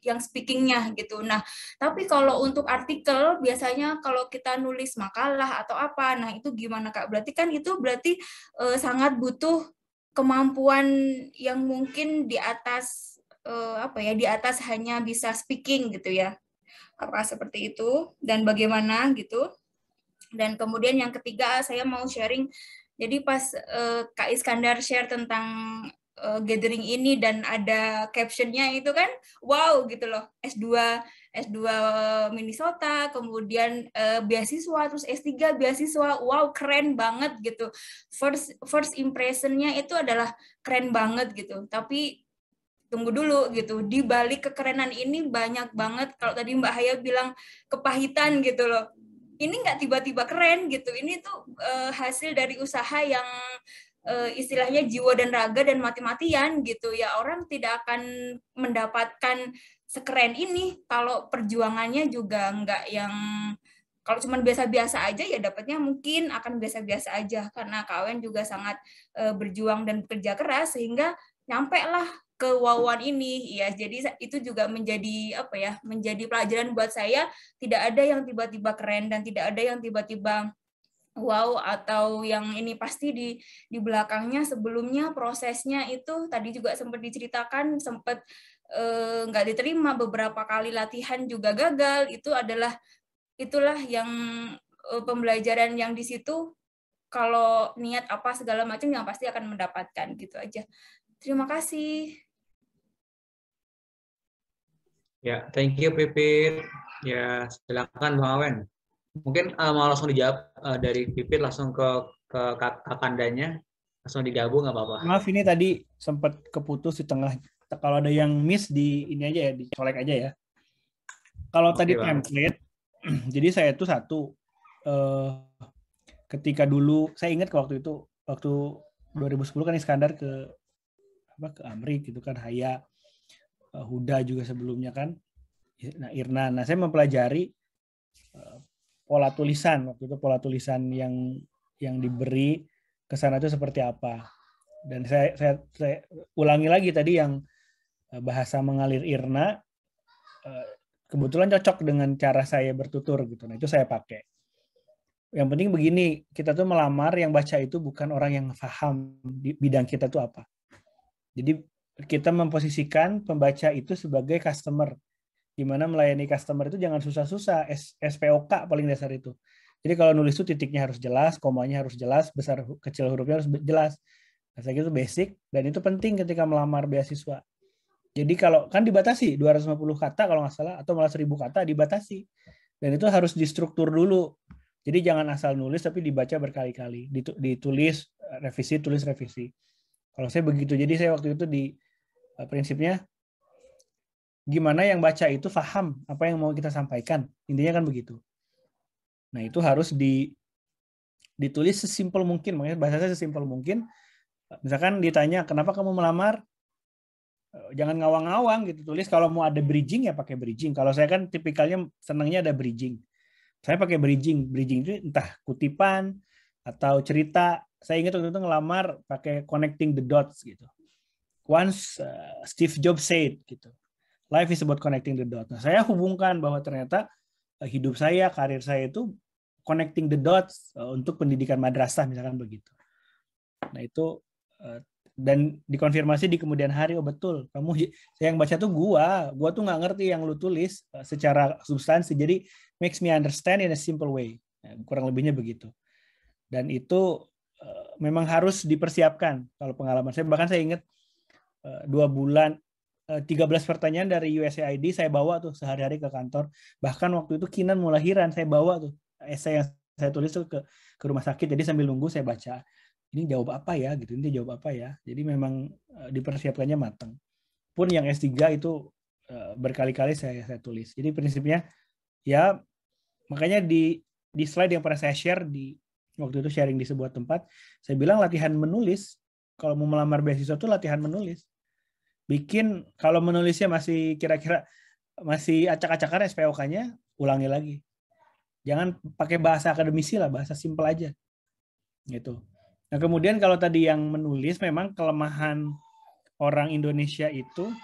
yang speakingnya gitu. Nah, tapi kalau untuk artikel biasanya kalau kita nulis makalah atau apa, nah itu gimana kak? Berarti kan itu berarti uh, sangat butuh kemampuan yang mungkin di atas eh, apa ya di atas hanya bisa speaking gitu ya. Apakah seperti itu dan bagaimana gitu? Dan kemudian yang ketiga saya mau sharing jadi pas uh, Kak Iskandar share tentang uh, gathering ini dan ada captionnya itu kan wow gitu loh S2 S2 Minnesota kemudian uh, beasiswa terus S3 beasiswa wow keren banget gitu first first impressionnya itu adalah keren banget gitu tapi tunggu dulu gitu di balik kekerenan ini banyak banget kalau tadi Mbak Haya bilang kepahitan gitu loh ini nggak tiba-tiba keren gitu ini tuh uh, hasil dari usaha yang uh, istilahnya jiwa dan raga dan mati-matian gitu ya orang tidak akan mendapatkan sekeren ini kalau perjuangannya juga nggak yang kalau cuma biasa-biasa aja ya dapatnya mungkin akan biasa-biasa aja karena kawan juga sangat e, berjuang dan bekerja keras sehingga nyampe lah ke ini ya jadi itu juga menjadi apa ya menjadi pelajaran buat saya tidak ada yang tiba-tiba keren dan tidak ada yang tiba-tiba wow atau yang ini pasti di di belakangnya sebelumnya prosesnya itu tadi juga sempat diceritakan sempat eh, nggak e, diterima beberapa kali latihan juga gagal itu adalah itulah yang e, pembelajaran yang di situ kalau niat apa segala macam yang pasti akan mendapatkan gitu aja terima kasih Ya, thank you Pipit. Ya, silakan Bang Awen. Mungkin uh, mau langsung dijawab uh, dari Pipit langsung ke ke kakandanya langsung digabung nggak apa-apa. Maaf ini tadi sempat keputus di tengah. Kalau ada yang miss di ini aja ya, dicolek aja ya. Kalau okay, tadi bang. template, <clears throat> jadi saya itu satu uh, ketika dulu saya ingat ke waktu itu waktu 2010 kan Iskandar ke apa ke Amerika gitu kan Haya Eh, Huda juga sebelumnya kan. Ya, nah, Irna. Nah, saya mempelajari eh, pola tulisan waktu itu pola tulisan yang yang diberi ke sana itu seperti apa. Dan saya, saya saya ulangi lagi tadi yang eh, bahasa mengalir Irna kebetulan cocok dengan cara saya bertutur gitu. Nah, itu saya pakai. Yang penting begini, kita tuh melamar yang baca itu bukan orang yang paham di bidang kita tuh apa. Jadi kita memposisikan pembaca itu sebagai customer. Gimana melayani customer itu jangan susah-susah, SPOK paling dasar itu. Jadi kalau nulis itu titiknya harus jelas, komanya harus jelas, besar kecil hurufnya harus jelas. Saya itu basic dan itu penting ketika melamar beasiswa. Jadi kalau kan dibatasi 250 kata kalau nggak salah atau malah 1000 kata dibatasi. Dan itu harus distruktur dulu. Jadi jangan asal nulis tapi dibaca berkali-kali, ditulis revisi, tulis revisi. Kalau saya begitu. Jadi saya waktu itu di Eh, prinsipnya gimana yang baca itu faham apa yang mau kita sampaikan. Intinya kan begitu. Nah, itu harus di ditulis sesimpel mungkin, makanya bahasanya sesimpel mungkin. Misalkan ditanya, "Kenapa kamu melamar?" Eh, Jangan ngawang-ngawang gitu tulis kalau mau ada bridging ya pakai bridging. Kalau saya kan tipikalnya senangnya ada bridging. Saya pakai bridging. Bridging itu entah kutipan atau cerita. Saya ingat waktu itu ngelamar pakai connecting the dots gitu once uh, Steve Jobs said gitu life is about connecting the dots nah saya hubungkan bahwa ternyata uh, hidup saya karir saya itu connecting the dots uh, untuk pendidikan madrasah misalkan begitu nah itu uh, dan dikonfirmasi di kemudian hari oh betul kamu saya yang baca tuh gua gua tuh nggak ngerti yang lu tulis secara substansi jadi makes me understand in a simple way nah, kurang lebihnya begitu dan itu memang harus dipersiapkan kalau pengalaman saya bahkan saya ingat Eh, dua bulan 13 eh, pertanyaan dari USAID saya bawa tuh sehari-hari ke kantor. Bahkan waktu itu Kinan mau lahiran, saya bawa tuh esai yang saya tulis tuh ke ke rumah sakit. Jadi sambil nunggu saya baca. Ini jawab apa ya gitu, ini jawab apa ya. Jadi memang eh, dipersiapkannya matang. Pun yang S3 itu berkali-kali saya saya tulis. Jadi prinsipnya ya makanya di di slide yang pernah saya share di waktu itu sharing di sebuah tempat, saya bilang latihan menulis kalau mau melamar beasiswa tuh latihan menulis. Bikin kalau menulisnya masih kira-kira masih acak-acakan SPOK-nya, ulangi lagi. Jangan pakai bahasa akademisi lah, bahasa simpel aja. Gitu. Nah, kemudian kalau tadi yang menulis memang kelemahan orang Indonesia itu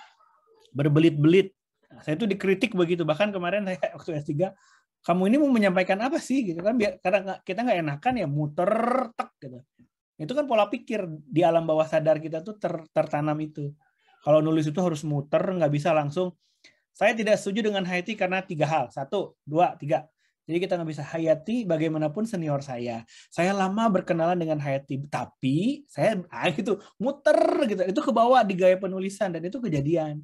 berbelit-belit. Nah, Saya itu dikritik begitu, bahkan kemarin saya <laughs> waktu S3 kamu ini mau menyampaikan apa sih gitu kan biar karena kita nggak enakan ya muter tek gitu itu kan pola pikir di alam bawah sadar kita tuh ter, tertanam itu. Kalau nulis itu harus muter, nggak bisa langsung. Saya tidak setuju dengan Hayati karena tiga hal. Satu, dua, tiga. Jadi kita nggak bisa hayati bagaimanapun senior saya. Saya lama berkenalan dengan hayati, tapi saya ah, gitu muter gitu. Itu ke bawah di gaya penulisan dan itu kejadian.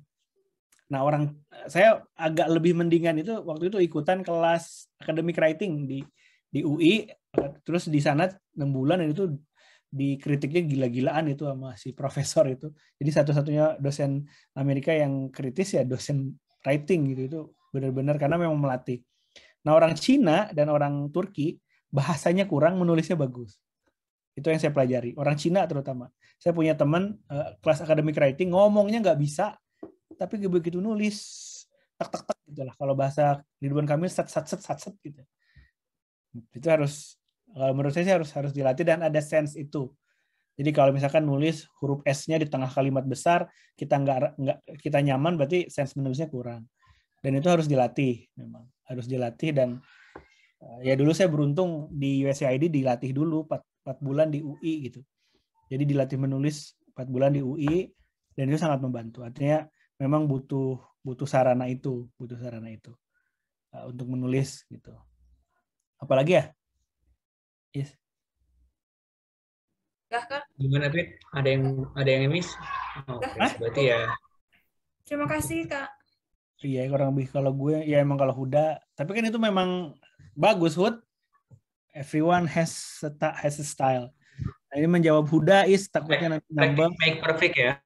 Nah orang saya agak lebih mendingan itu waktu itu ikutan kelas academic writing di di UI terus di sana enam bulan dan itu dikritiknya gila-gilaan itu sama si profesor itu. Jadi satu-satunya dosen Amerika yang kritis ya dosen writing gitu itu benar-benar karena memang melatih. Nah orang Cina dan orang Turki bahasanya kurang, menulisnya bagus. Itu yang saya pelajari. Orang Cina terutama. Saya punya teman uh, kelas akademik writing ngomongnya nggak bisa, tapi begitu nulis tak tak tak gitulah. Kalau bahasa Ridwan Kamil set set set set set gitu. Itu harus kalau menurut saya sih harus harus dilatih dan ada sense itu. Jadi kalau misalkan nulis huruf S-nya di tengah kalimat besar, kita nggak nggak kita nyaman berarti sense menulisnya kurang. Dan itu harus dilatih memang, harus dilatih dan eh, ya dulu saya beruntung di USAID dilatih dulu 4, 4 bulan di UI gitu. Jadi dilatih menulis 4 bulan di UI dan itu sangat membantu. Artinya memang butuh butuh sarana itu, butuh sarana itu eh, untuk menulis gitu. Apalagi ya Yes. gak kak? Gimana Pit? Ada yang ada yang miss? Oke, oh, okay. ya. Terima kasih Kak. Iya, kurang lebih kalau gue ya emang kalau Huda, tapi kan itu memang bagus Hud. Everyone has a, has a style. Nah, ini menjawab Huda is takutnya nanti ngambek. Make perfect ya.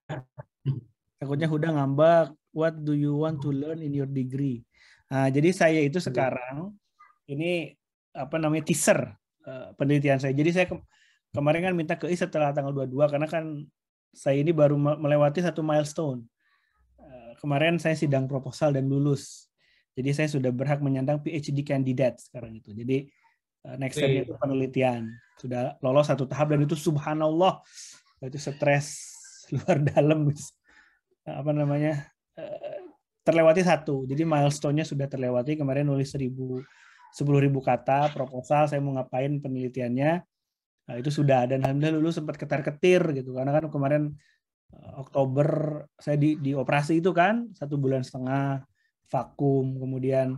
Takutnya Huda ngambek. What do you want to learn in your degree? Nah, jadi saya itu sekarang ini apa namanya teaser Eh, penelitian saya. Jadi saya kemarin kan minta ke I setelah tanggal 22 karena kan saya ini baru melewati satu milestone. Eh, kemarin saya sidang proposal dan lulus. Jadi saya sudah berhak menyandang PhD candidate sekarang itu. Jadi eh, next step itu penelitian. Sudah lolos satu tahap dan itu subhanallah itu stres <laughs> luar dalam apa namanya terlewati satu jadi milestone-nya sudah terlewati kemarin nulis seribu ribu kata proposal saya mau ngapain penelitiannya nah, itu sudah dan alhamdulillah dulu sempat ketar-ketir gitu karena kan kemarin eh, Oktober saya di, di operasi itu kan satu bulan setengah vakum kemudian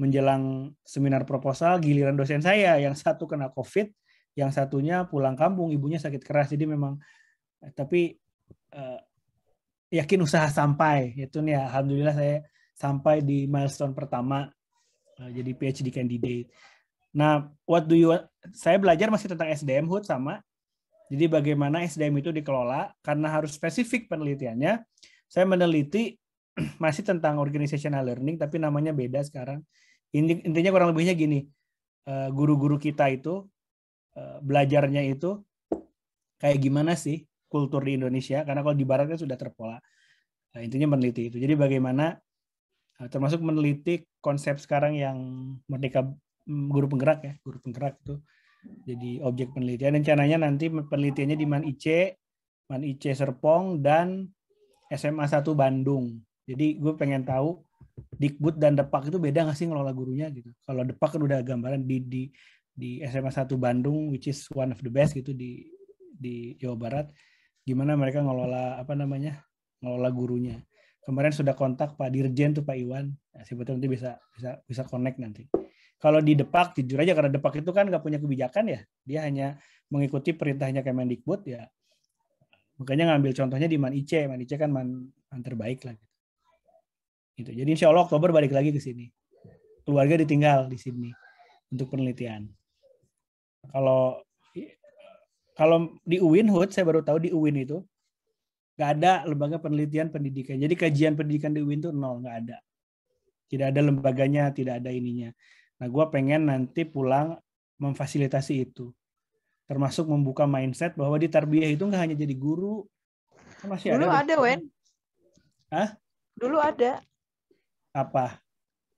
menjelang seminar proposal giliran dosen saya yang satu kena covid yang satunya pulang kampung ibunya sakit keras jadi memang eh, tapi eh, yakin usaha sampai itu nih alhamdulillah saya sampai di milestone pertama Eh, jadi PhD candidate. Nah, what do you saya belajar masih tentang SDM HUT sama. Jadi bagaimana SDM itu dikelola karena harus spesifik penelitiannya. Saya meneliti <clears throat> masih tentang organizational learning tapi namanya beda sekarang. Intinya kurang lebihnya gini. Eh, guru-guru kita itu eh, belajarnya itu kayak gimana sih kultur di Indonesia karena kalau di baratnya kan sudah terpola. Nah, intinya meneliti itu. Jadi bagaimana Eh, termasuk meneliti konsep sekarang yang merdeka mm, guru penggerak ya guru penggerak itu jadi objek penelitian rencananya nanti penelitiannya di Man IC Man IC Serpong dan SMA 1 Bandung jadi gue pengen tahu Dikbud dan Depak itu beda nggak sih ngelola gurunya gitu kalau Depak kan udah gambaran di di di SMA 1 Bandung which is one of the best gitu di di Jawa Barat gimana mereka ngelola apa namanya ngelola gurunya kemarin sudah kontak Pak Dirjen tuh Pak Iwan. Nah, sebetulnya nanti bisa bisa bisa connect nanti. Kalau di Depak jujur aja karena Depak itu kan nggak punya kebijakan ya, dia hanya mengikuti perintahnya Kemendikbud ya. Makanya ngambil contohnya di Man IC, Man IC kan man, man terbaik lah. Gitu. gitu. Jadi insya Allah Oktober balik lagi ke sini. Keluarga ditinggal di sini untuk penelitian. Kalau kalau di UIN Hood, saya baru tahu di UIN itu nggak ada lembaga penelitian pendidikan. Jadi kajian pendidikan di UIN itu nol, nggak ada. Tidak ada lembaganya, tidak ada ininya. Nah, gue pengen nanti pulang memfasilitasi itu. Termasuk membuka mindset bahwa di tarbiyah itu nggak hanya jadi guru. Kan masih Dulu ada, ada Wen. Hah? Dulu ada. Apa?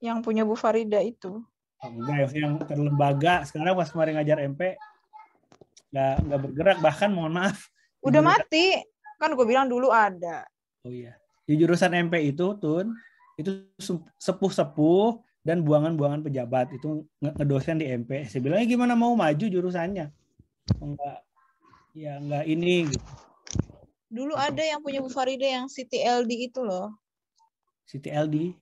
Yang punya Bu Farida itu. Oh, yang terlembaga. Sekarang pas kemarin ngajar MP, nggak nggak bergerak. Bahkan mohon maaf. Udah mati kan gue bilang dulu ada oh iya di jurusan MP itu tun itu sepuh-sepuh dan buangan-buangan pejabat itu ngedosen di MP. Saya bilangnya eh, gimana mau maju jurusannya? Oh, enggak, ya enggak ini. Gitu. Dulu ada yang punya Bu Farida yang CTLD itu loh. CTLD?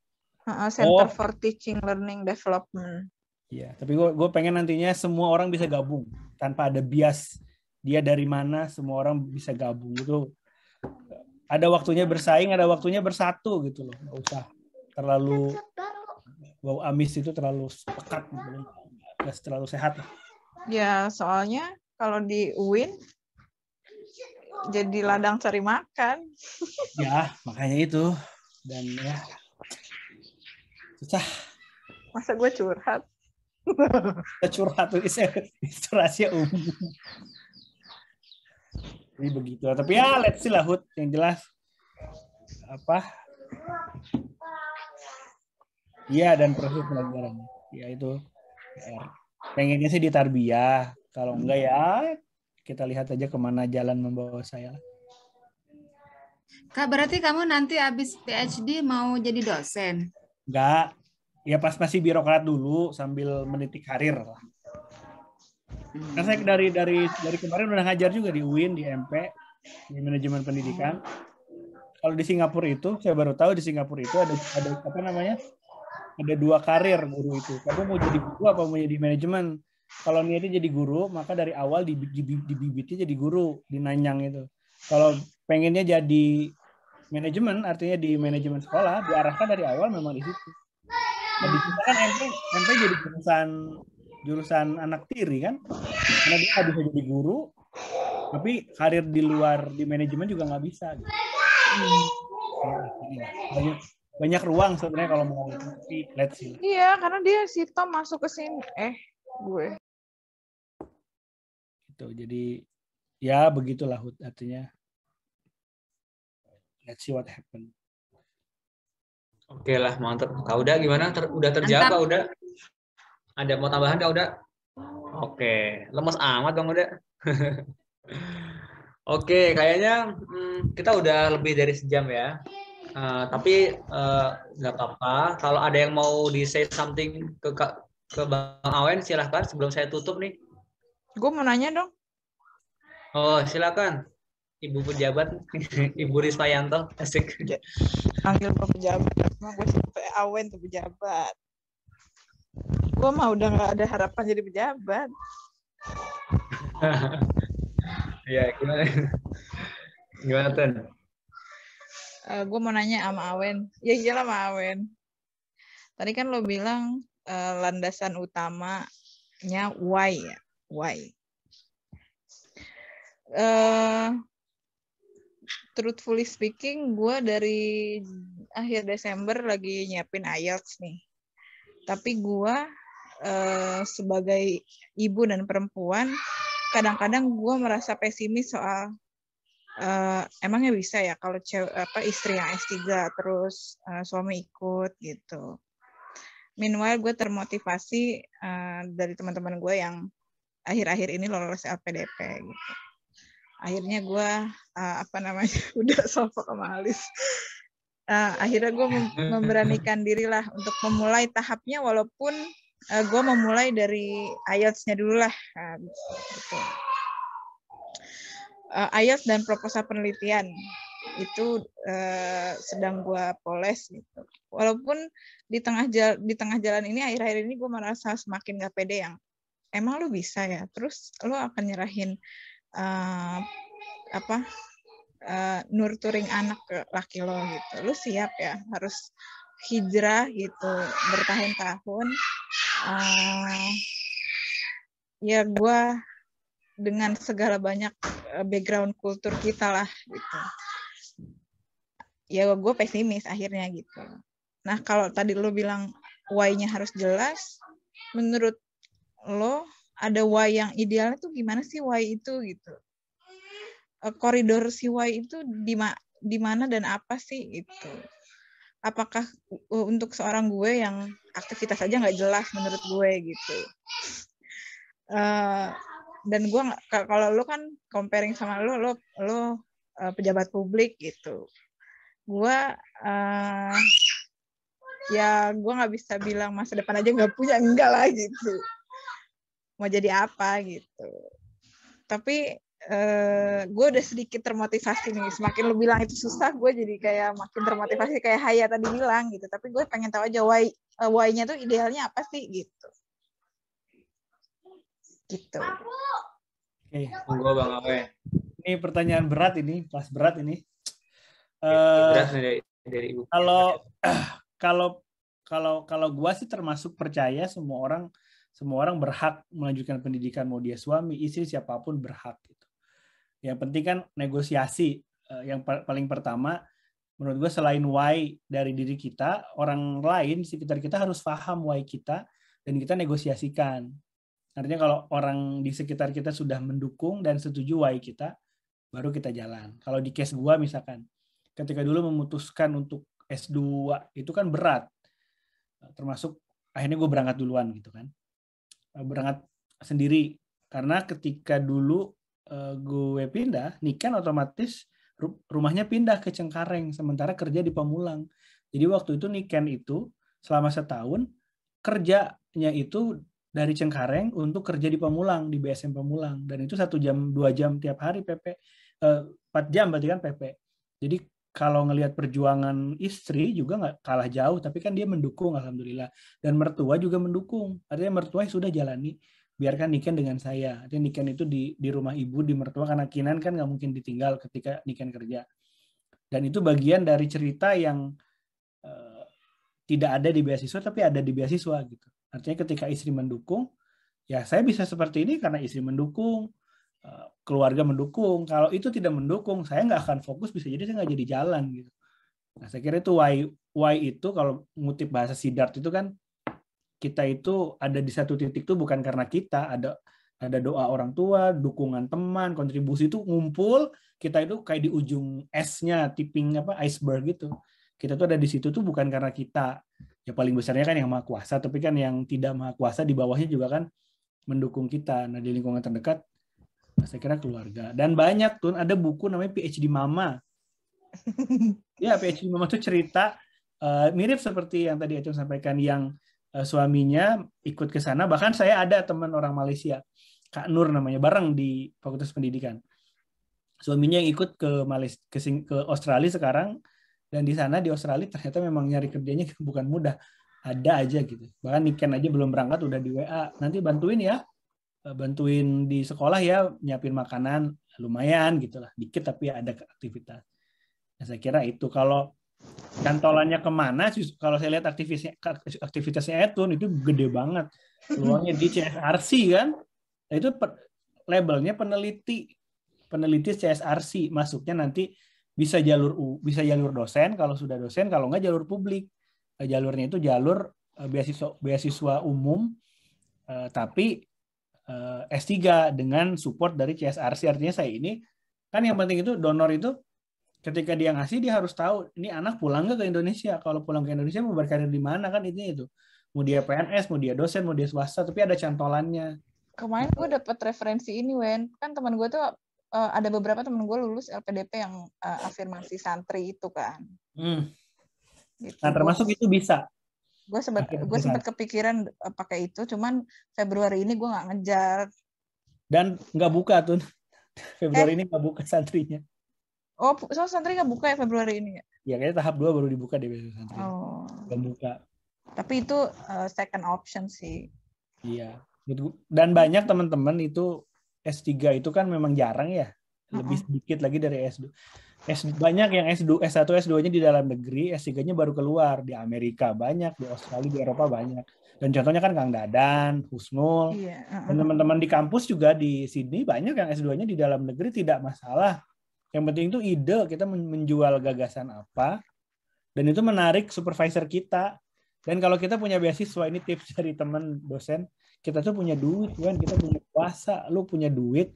Center oh. for Teaching Learning Development. Iya, tapi gue gue pengen nantinya semua orang bisa gabung tanpa ada bias dia dari mana semua orang bisa gabung itu ada waktunya bersaing, ada waktunya bersatu gitu loh. Nggak usah terlalu bau amis itu terlalu pekat, gitu nggak terlalu sehat. Ya, soalnya kalau di UIN jadi ladang cari makan. Ya, makanya itu. Dan ya, susah. Masa gue curhat? curhat, <laughs> itu istilahnya umum. Jadi begitu. Tapi ya let's see lah Hood Yang jelas apa? Iya dan proses pelajaran, Ya itu. PR. Pengennya sih di tarbiyah. Kalau enggak ya kita lihat aja kemana jalan membawa saya. Kak, berarti kamu nanti habis PhD mau jadi dosen? Enggak. Ya pas masih birokrat dulu sambil menitik karir lah. Hmm. Karena saya dari dari dari kemarin udah ngajar juga di UIN, di MP, di manajemen pendidikan. Kalau di Singapura itu, saya baru tahu di Singapura itu ada ada apa namanya? Ada dua karir guru itu. Kamu mau jadi guru apa mau jadi manajemen? Kalau niatnya jadi guru, maka dari awal di, di, di BBT jadi guru di Nanyang itu. Kalau pengennya jadi manajemen, artinya di manajemen sekolah diarahkan dari awal memang di situ. Nah, di kita kan MP, MP jadi perusahaan jurusan anak tiri kan karena dia nggak bisa jadi guru tapi karir di luar di manajemen juga nggak bisa gitu. banyak banyak ruang sebenarnya kalau mau ngerti let's see iya karena dia si Tom masuk ke sini eh gue Itu jadi ya begitulah hut artinya let's see what happen oke lah mantap kau udah gimana Ter udah terjawab udah ada mau tambahan nggak udah? Oke, lemes amat bang udah. <laughs> Oke, kayaknya hmm, kita udah lebih dari sejam ya. Uh, tapi eh, nggak uh, apa-apa. Kalau ada yang mau di say something ke ke Bang Awen, silahkan sebelum saya tutup nih. Gue mau nanya dong. Oh, silakan. Ibu pejabat, <laughs> Ibu Risma Yanto, asik. Ya, panggil pejabat, gue sampai Awen pejabat gue mah udah gak ada harapan jadi pejabat <laughs> ya gimana gimana ten uh, eh, gue mau nanya sama Awen ya iyalah sama Awen tadi kan lo bilang uh, landasan utamanya why ya why uh, eh, truthfully speaking, gue dari akhir Desember lagi nyiapin IELTS nih. Tapi gue uh, sebagai ibu dan perempuan kadang-kadang gue merasa pesimis soal uh, emangnya bisa ya kalau cewek apa istri yang S3 terus uh, suami ikut gitu. Meanwhile gue termotivasi uh, dari teman-teman gue yang akhir-akhir ini lolos LPDP gitu. Akhirnya gue uh, apa namanya <laughs> udah sopok sama Alis. Uh, akhirnya gue memberanikan dirilah untuk memulai tahapnya walaupun uh, eh, gue memulai dari ayatnya dulu lah. Uh, uh, IELTS dan proposal penelitian itu uh, sedang gue poles gitu. Walaupun di tengah jalan, di tengah jalan ini akhir-akhir ini gue merasa semakin gak pede yang emang lu bisa ya. Terus lu akan nyerahin uh, apa uh, nurturing anak ke laki lo gitu. Lu siap ya harus hijrah gitu bertahun-tahun uh, ya gue dengan segala banyak eh, background kultur kita lah gitu ya gue pesimis akhirnya gitu nah kalau tadi lo bilang why-nya harus jelas menurut lo ada why yang idealnya tuh gimana sih why itu gitu eh, koridor si why itu di ma di mana dan apa sih itu? apakah untuk seorang gue yang aktivitas aja nggak jelas menurut gue gitu uh, dan gue kalau lo kan comparing sama lo lo lo uh, pejabat publik gitu gue uh, ya gue nggak bisa bilang masa depan aja nggak punya enggak lah gitu mau jadi apa gitu tapi Eh, gue udah sedikit termotivasi nih semakin lu bilang itu susah gue jadi kayak makin termotivasi kayak Haya tadi bilang gitu tapi gue pengen tahu aja why uh, why-nya tuh idealnya apa sih gitu gitu nih gue bang Awe. Ini pertanyaan berat ini, kelas berat ini. Uh, <clears throat> Kalau kalau kalau kalau gue sih termasuk percaya semua orang semua orang berhak melanjutkan pendidikan mau dia suami istri siapapun berhak yang penting kan negosiasi eh, yang paling pertama menurut gue selain why dari diri kita orang lain sekitar kita harus paham why kita dan kita negosiasikan artinya kalau orang di sekitar kita sudah mendukung dan setuju why kita baru kita jalan kalau di case gue misalkan ketika dulu memutuskan untuk S2 itu kan berat termasuk akhirnya gue berangkat duluan gitu kan berangkat sendiri karena ketika dulu Eh, gue pindah, Niken otomatis rumahnya pindah ke Cengkareng sementara kerja di Pamulang. Jadi waktu itu Niken itu selama setahun kerjanya itu dari Cengkareng untuk kerja di Pamulang di BSM Pamulang dan itu satu jam dua jam tiap hari PP eh, empat jam berarti kan PP. Jadi kalau ngelihat perjuangan istri juga nggak kalah jauh tapi kan dia mendukung alhamdulillah dan mertua juga mendukung artinya mertua sudah jalani biarkan Niken dengan saya. Artinya Niken itu di, di rumah ibu, di mertua, karena Kinan kan nggak mungkin ditinggal ketika Niken kerja. Dan itu bagian dari cerita yang uh, tidak ada di beasiswa, tapi ada di beasiswa. gitu. Artinya ketika istri mendukung, ya saya bisa seperti ini karena istri mendukung, uh, keluarga mendukung. Kalau itu tidak mendukung, saya nggak akan fokus, bisa jadi saya nggak jadi jalan. gitu. Nah, saya kira itu why, why itu, kalau ngutip bahasa Sidart itu kan, kita itu ada di satu titik tuh bukan karena kita ada ada doa orang tua, dukungan teman, kontribusi itu ngumpul, kita itu kayak di ujung esnya, tipping apa iceberg gitu. Kita tuh ada di situ tuh bukan karena kita. Ya paling besarnya kan yang maha kuasa, tapi kan yang tidak maha kuasa di bawahnya juga kan mendukung kita. Nah, di lingkungan terdekat saya kira keluarga. Dan banyak tuh ada buku namanya PhD Mama. <laughs> ya, PhD Mama tuh cerita uh, mirip seperti yang tadi Acung sampaikan yang Eh, suaminya ikut ke sana. Bahkan saya ada teman orang Malaysia, Kak Nur namanya, bareng di Fakultas Pendidikan. Suaminya yang ikut ke Malaysia, ke, Sing, ke Australia sekarang, dan di sana di Australia ternyata memang nyari kerjanya <laughs> bukan mudah. Ada aja gitu. Bahkan Niken aja belum berangkat udah di WA. Nanti bantuin ya, eh, bantuin di sekolah ya, nyiapin makanan lumayan gitulah, dikit tapi ada aktivitas. Nah, saya kira itu kalau Cantolannya kemana? Kalau saya lihat aktivitasnya, aktivitasnya Etun itu gede banget. Peluangnya di CSRC kan? Nah, itu per, labelnya peneliti, peneliti CSRC masuknya nanti bisa jalur U, bisa jalur dosen kalau sudah dosen, kalau nggak jalur publik. Nah, jalurnya itu jalur eh, beasiswa beasiswa umum, eh, tapi eh, S3 dengan support dari CSRC. Artinya saya ini kan yang penting itu donor itu ketika dia ngasih dia harus tahu ini anak pulang nggak ke Indonesia kalau pulang ke Indonesia mau berkarir di mana kan itu itu mau dia PNS mau dia dosen mau dia swasta tapi ada cantolannya kemarin gue dapet referensi ini Wen kan teman gue tuh eh, ada beberapa teman gue lulus LPDP yang eh, afirmasi santri itu kan hmm. gitu. nah termasuk itu bisa gue sempat gue sempat kepikiran eh, pakai itu cuman Februari ini gue nggak ngejar dan nggak buka tuh <laughs> Februari eh. ini nggak buka santrinya Oh, so santri nggak buka ya Februari ini ya? Iya, kayaknya tahap dua baru dibuka deh biasanya santri. Oh. Belum buka. Tapi itu uh, second option sih. Iya. Dan banyak teman-teman itu S3 itu kan memang jarang ya. Lebih uh -uh. sedikit lagi dari S2. S banyak yang S2, S1, S2-nya di dalam negeri, S3-nya baru keluar di Amerika banyak, di Australia, di Eropa banyak. Dan contohnya kan Kang Dadan, Husnul, yeah, uh -uh. dan teman-teman di kampus juga di sini banyak yang S2-nya di dalam negeri tidak masalah yang penting itu ide kita menjual gagasan apa dan itu menarik supervisor kita. Dan kalau kita punya beasiswa ini tips <laughs> dari teman dosen, kita tuh punya duit, kan kita punya kuasa, lu punya duit,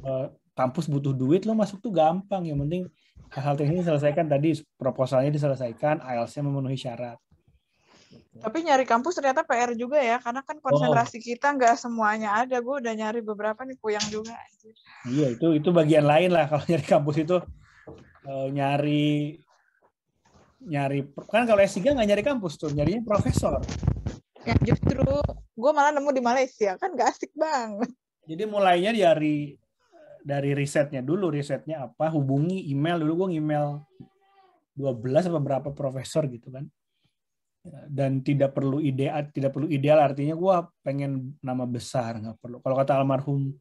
eh, kampus butuh duit, lu masuk tuh gampang. Yang penting hal-hal teknis diselesaikan tadi proposalnya diselesaikan, IELTS-nya memenuhi syarat. Tapi nyari kampus ternyata PR juga ya, karena kan oh. konsentrasi oh. kita nggak semuanya ada. Gue udah nyari beberapa nih kuyang juga. Iya, itu itu bagian lain lah kalau nyari kampus itu uh, nyari nyari kan kalau S3 nggak nyari kampus tuh, nyarinya profesor. Ya justru gue malah nemu di Malaysia kan gak asik bang. Jadi mulainya dari dari risetnya dulu, risetnya apa, hubungi email dulu gue email 12 apa berapa profesor gitu kan dan tidak perlu ideal tidak perlu ideal artinya gua pengen nama besar nggak perlu kalau kata almarhum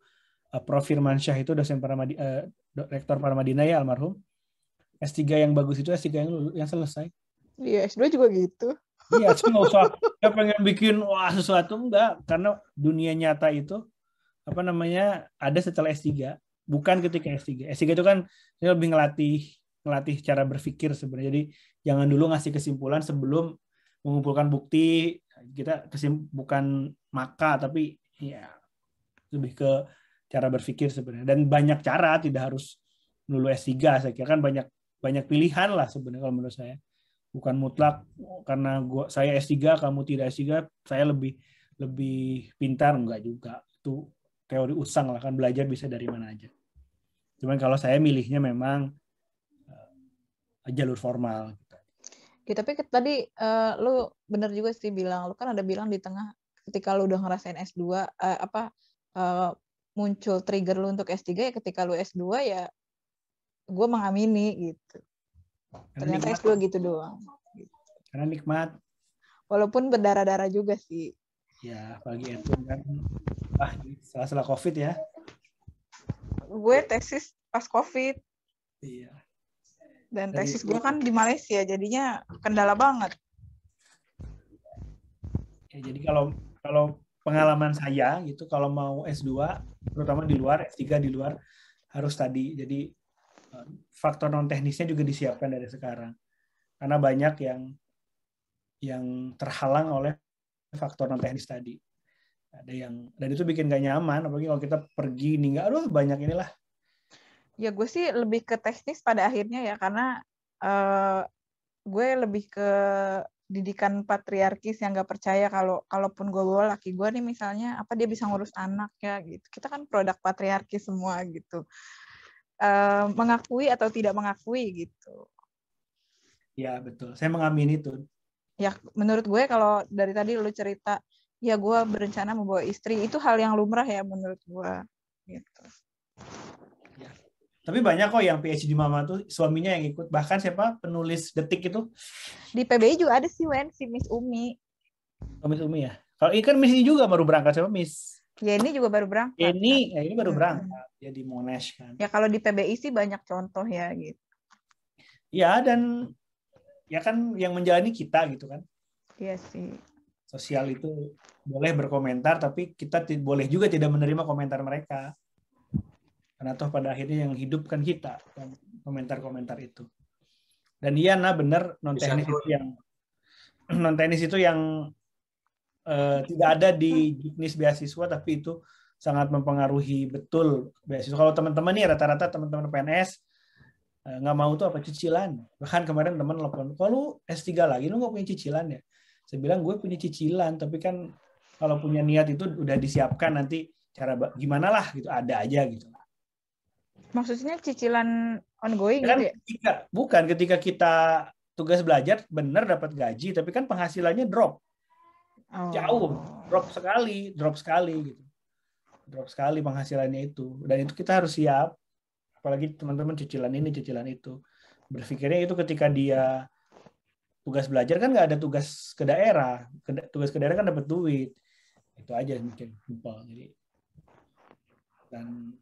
uh, Prof Syah itu dosen Paramadi, uh, eh, rektor Paramadina ya almarhum S3 yang bagus itu S3 yang yang selesai iya S2 juga gitu iya nggak usah ya pengen bikin wah sesuatu enggak karena dunia nyata itu apa namanya ada setelah S3 bukan ketika S3 S3 itu kan lebih ngelatih ngelatih cara berpikir sebenarnya jadi jangan dulu ngasih kesimpulan sebelum mengumpulkan bukti kita kesim bukan maka tapi ya lebih ke cara berpikir sebenarnya dan banyak cara tidak harus dulu S3 saya kira kan banyak banyak pilihan lah sebenarnya kalau menurut saya bukan mutlak karena gua saya S3 kamu tidak S3 saya lebih lebih pintar enggak juga itu teori usang lah kan belajar bisa dari mana aja cuman kalau saya milihnya memang uh, jalur formal gitu. Gitu, tapi tadi uh, lu bener juga sih bilang, lu kan ada bilang di tengah ketika lu udah ngerasain S2 uh, eh, apa uh, muncul trigger lu untuk S3 ya ketika lu S2 ya gue mengamini gitu. Karena Ternyata nikmat. S2 gitu doang. Karena nikmat. Walaupun berdarah-darah juga sih. Ya, apalagi itu kan ah, salah-salah COVID ya. Gue tesis pas COVID. Iya dan tesis gue kan di Malaysia jadinya kendala banget ya jadi kalau kalau pengalaman saya gitu kalau mau S2 terutama di luar S3 di luar harus tadi jadi eh, faktor non teknisnya juga disiapkan dari sekarang karena banyak yang yang terhalang oleh faktor non teknis tadi ada yang dan itu bikin gak nyaman apalagi kalau kita pergi nih nggak aduh banyak inilah ya gue sih lebih ke teknis pada akhirnya ya karena uh, gue lebih ke didikan patriarkis yang gak percaya kalau kalaupun gue bawa laki gue nih misalnya apa dia bisa ngurus anak ya gitu kita kan produk patriarkis semua gitu uh, mengakui atau tidak mengakui gitu ya betul saya mengamini itu ya menurut gue kalau dari tadi lu cerita ya gue berencana membawa istri itu hal yang lumrah ya menurut gue gitu tapi banyak kok yang PhD mama tuh suaminya yang ikut. Bahkan siapa penulis detik itu? Di PBI juga ada sih Wen, si Miss Umi. Oh, Miss Umi ya. Kalau ikan Miss ini juga baru berangkat siapa Miss? Ya ini juga baru berangkat. Ya, ini, ya ini baru hmm. berangkat. Hmm. Ya di Monash kan. Ya kalau di PBI sih banyak contoh ya gitu. Ya dan ya kan yang menjalani kita gitu kan. Iya sih. Sosial itu boleh berkomentar tapi kita boleh juga tidak menerima komentar mereka karena toh pada akhirnya yang hidupkan kita kan komentar-komentar itu dan iya nah benar non teknis itu yang <clears throat> non teknis itu yang eh, tidak ada di juknis beasiswa tapi itu sangat mempengaruhi betul beasiswa kalau teman-teman nih rata-rata teman-teman PNS eh, nggak mau tuh apa cicilan bahkan kemarin teman telepon kalau S3 lagi lu nggak punya cicilan ya saya bilang gue punya cicilan tapi kan kalau punya niat itu udah disiapkan nanti cara gimana lah gitu ada aja gitu maksudnya cicilan ongoing ya gitu kan gitu ya? Ketika, bukan ketika kita tugas belajar benar dapat gaji tapi kan penghasilannya drop oh. jauh drop sekali drop sekali gitu drop sekali penghasilannya itu dan itu kita harus siap apalagi teman-teman cicilan ini cicilan itu berpikirnya itu ketika dia tugas belajar kan nggak ada tugas ke daerah tugas ke daerah kan dapat duit itu aja mungkin simpel jadi dan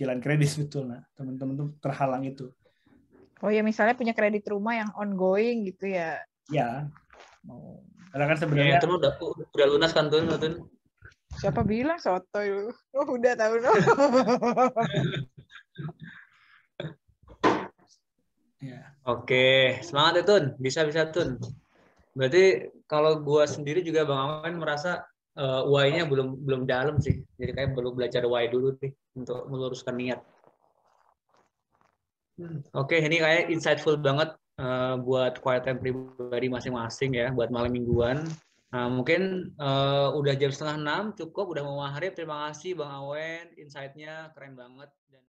cicilan kredit betul nah teman-teman tuh terhalang itu oh ya misalnya punya kredit rumah yang ongoing gitu ya ya oh. karena kan ya, sebenarnya ya, itu udah udah lunas kan tuh tuh siapa bilang soto lu oh udah tahu no <laughs> ya. oke semangat ya tun bisa bisa tun berarti kalau gua sendiri juga bang Awan merasa uh, eh, why-nya belum belum dalam sih. Jadi kayak perlu belajar why dulu nih untuk meluruskan niat. Hmm. Oke, okay, ini kayak insightful banget uh, buat quiet time pribadi masing-masing ya, buat malam mingguan. Nah, mungkin uh, udah jam setengah enam, cukup udah mau maghrib. Terima kasih Bang Awen, insightnya keren banget. Dan